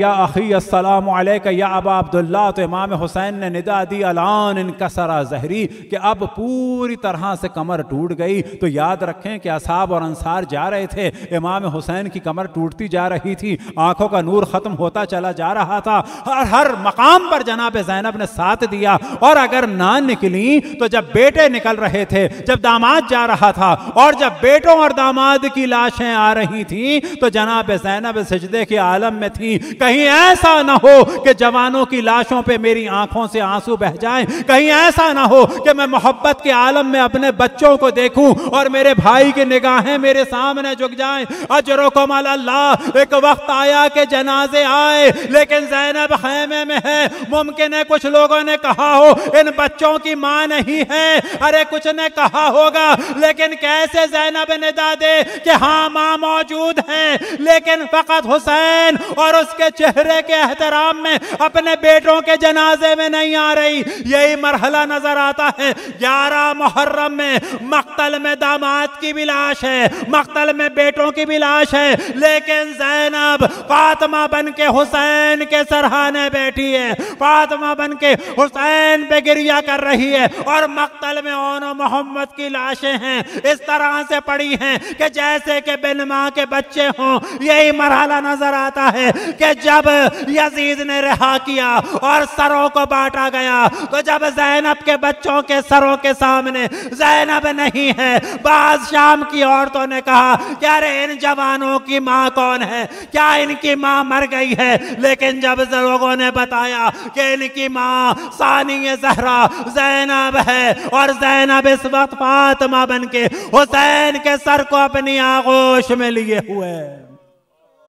या अखी असलम या अबा अब्दुल्ला तो इमाम हुसैन ने निदा दी अलान इनका सरा जहरी कि अब पूरी तरह से कमर टूट गई तो याद रखें कि असाब और अंसार जा रहे थे इमाम हुसैन की कमर टूटती जा रही थी आंखों का नूर ख़त्म होता चला जा रहा था हर हर मकाम पर जनाब जैनब ने साथ दिया और अगर ना निकली तो जब बेटे निकल रहे थे जब दामाद जा रहा था और जब बेटों और दामाद की लाशें आ रही थी तो जनाब जैनब सजदे के आलम में थी कहीं ऐसा ना हो कि जवानों की लाशों पे मेरी आंखों से आंसू बह जाएं कहीं ऐसा ना हो कि मैं मोहब्बत के आलम में अपने बच्चों को देखूं और मेरे भाई की निगाहें मेरे सामने झुक जाए अजरो अल्लाह एक वक्त आया कि जनाजे आए लेकिन जैनब खेमे में है मुमकिन है कुछ लोगों ने कहा हो इन बच्चों की माँ नहीं है अरे कुछ ने कहा होगा लेकिन कैसे जैनब निदा दे कि हाँ माँ मौजूद है लेकिन लेकिन फ़कत हुसैन और उसके चेहरे के एहतराम में अपने बेटों के जनाजे में नहीं आ रही यही मरहला नजर आता है ग्यारह मुहर्रम में मख्तल में दामाद की भी लाश है मख्तल में बेटों की भी लाश है लेकिन जैनब फातमा बन के हुसैन के सरहाने बैठी है फातमा बन के हुसैन पे गिरिया कर रही है और मख्तल में ओन मोहम्मद की लाशें हैं इस तरह से पड़ी हैं कि जैसे कि बिन माँ के बच्चे हों यही यही मरहला नजर आता है कि जब यजीद ने रिहा किया और सरों को बांटा गया तो जब जैनब के बच्चों के सरों के सामने जैनब नहीं है बाद शाम की औरतों ने कहा कि अरे इन जवानों की माँ कौन है क्या इनकी माँ मर गई है लेकिन जब लोगों ने बताया कि इनकी माँ सानी जहरा जैनब है और जैनब इस वक्त फातमा बन के हुसैन के सर को अपनी आगोश में लिए हुए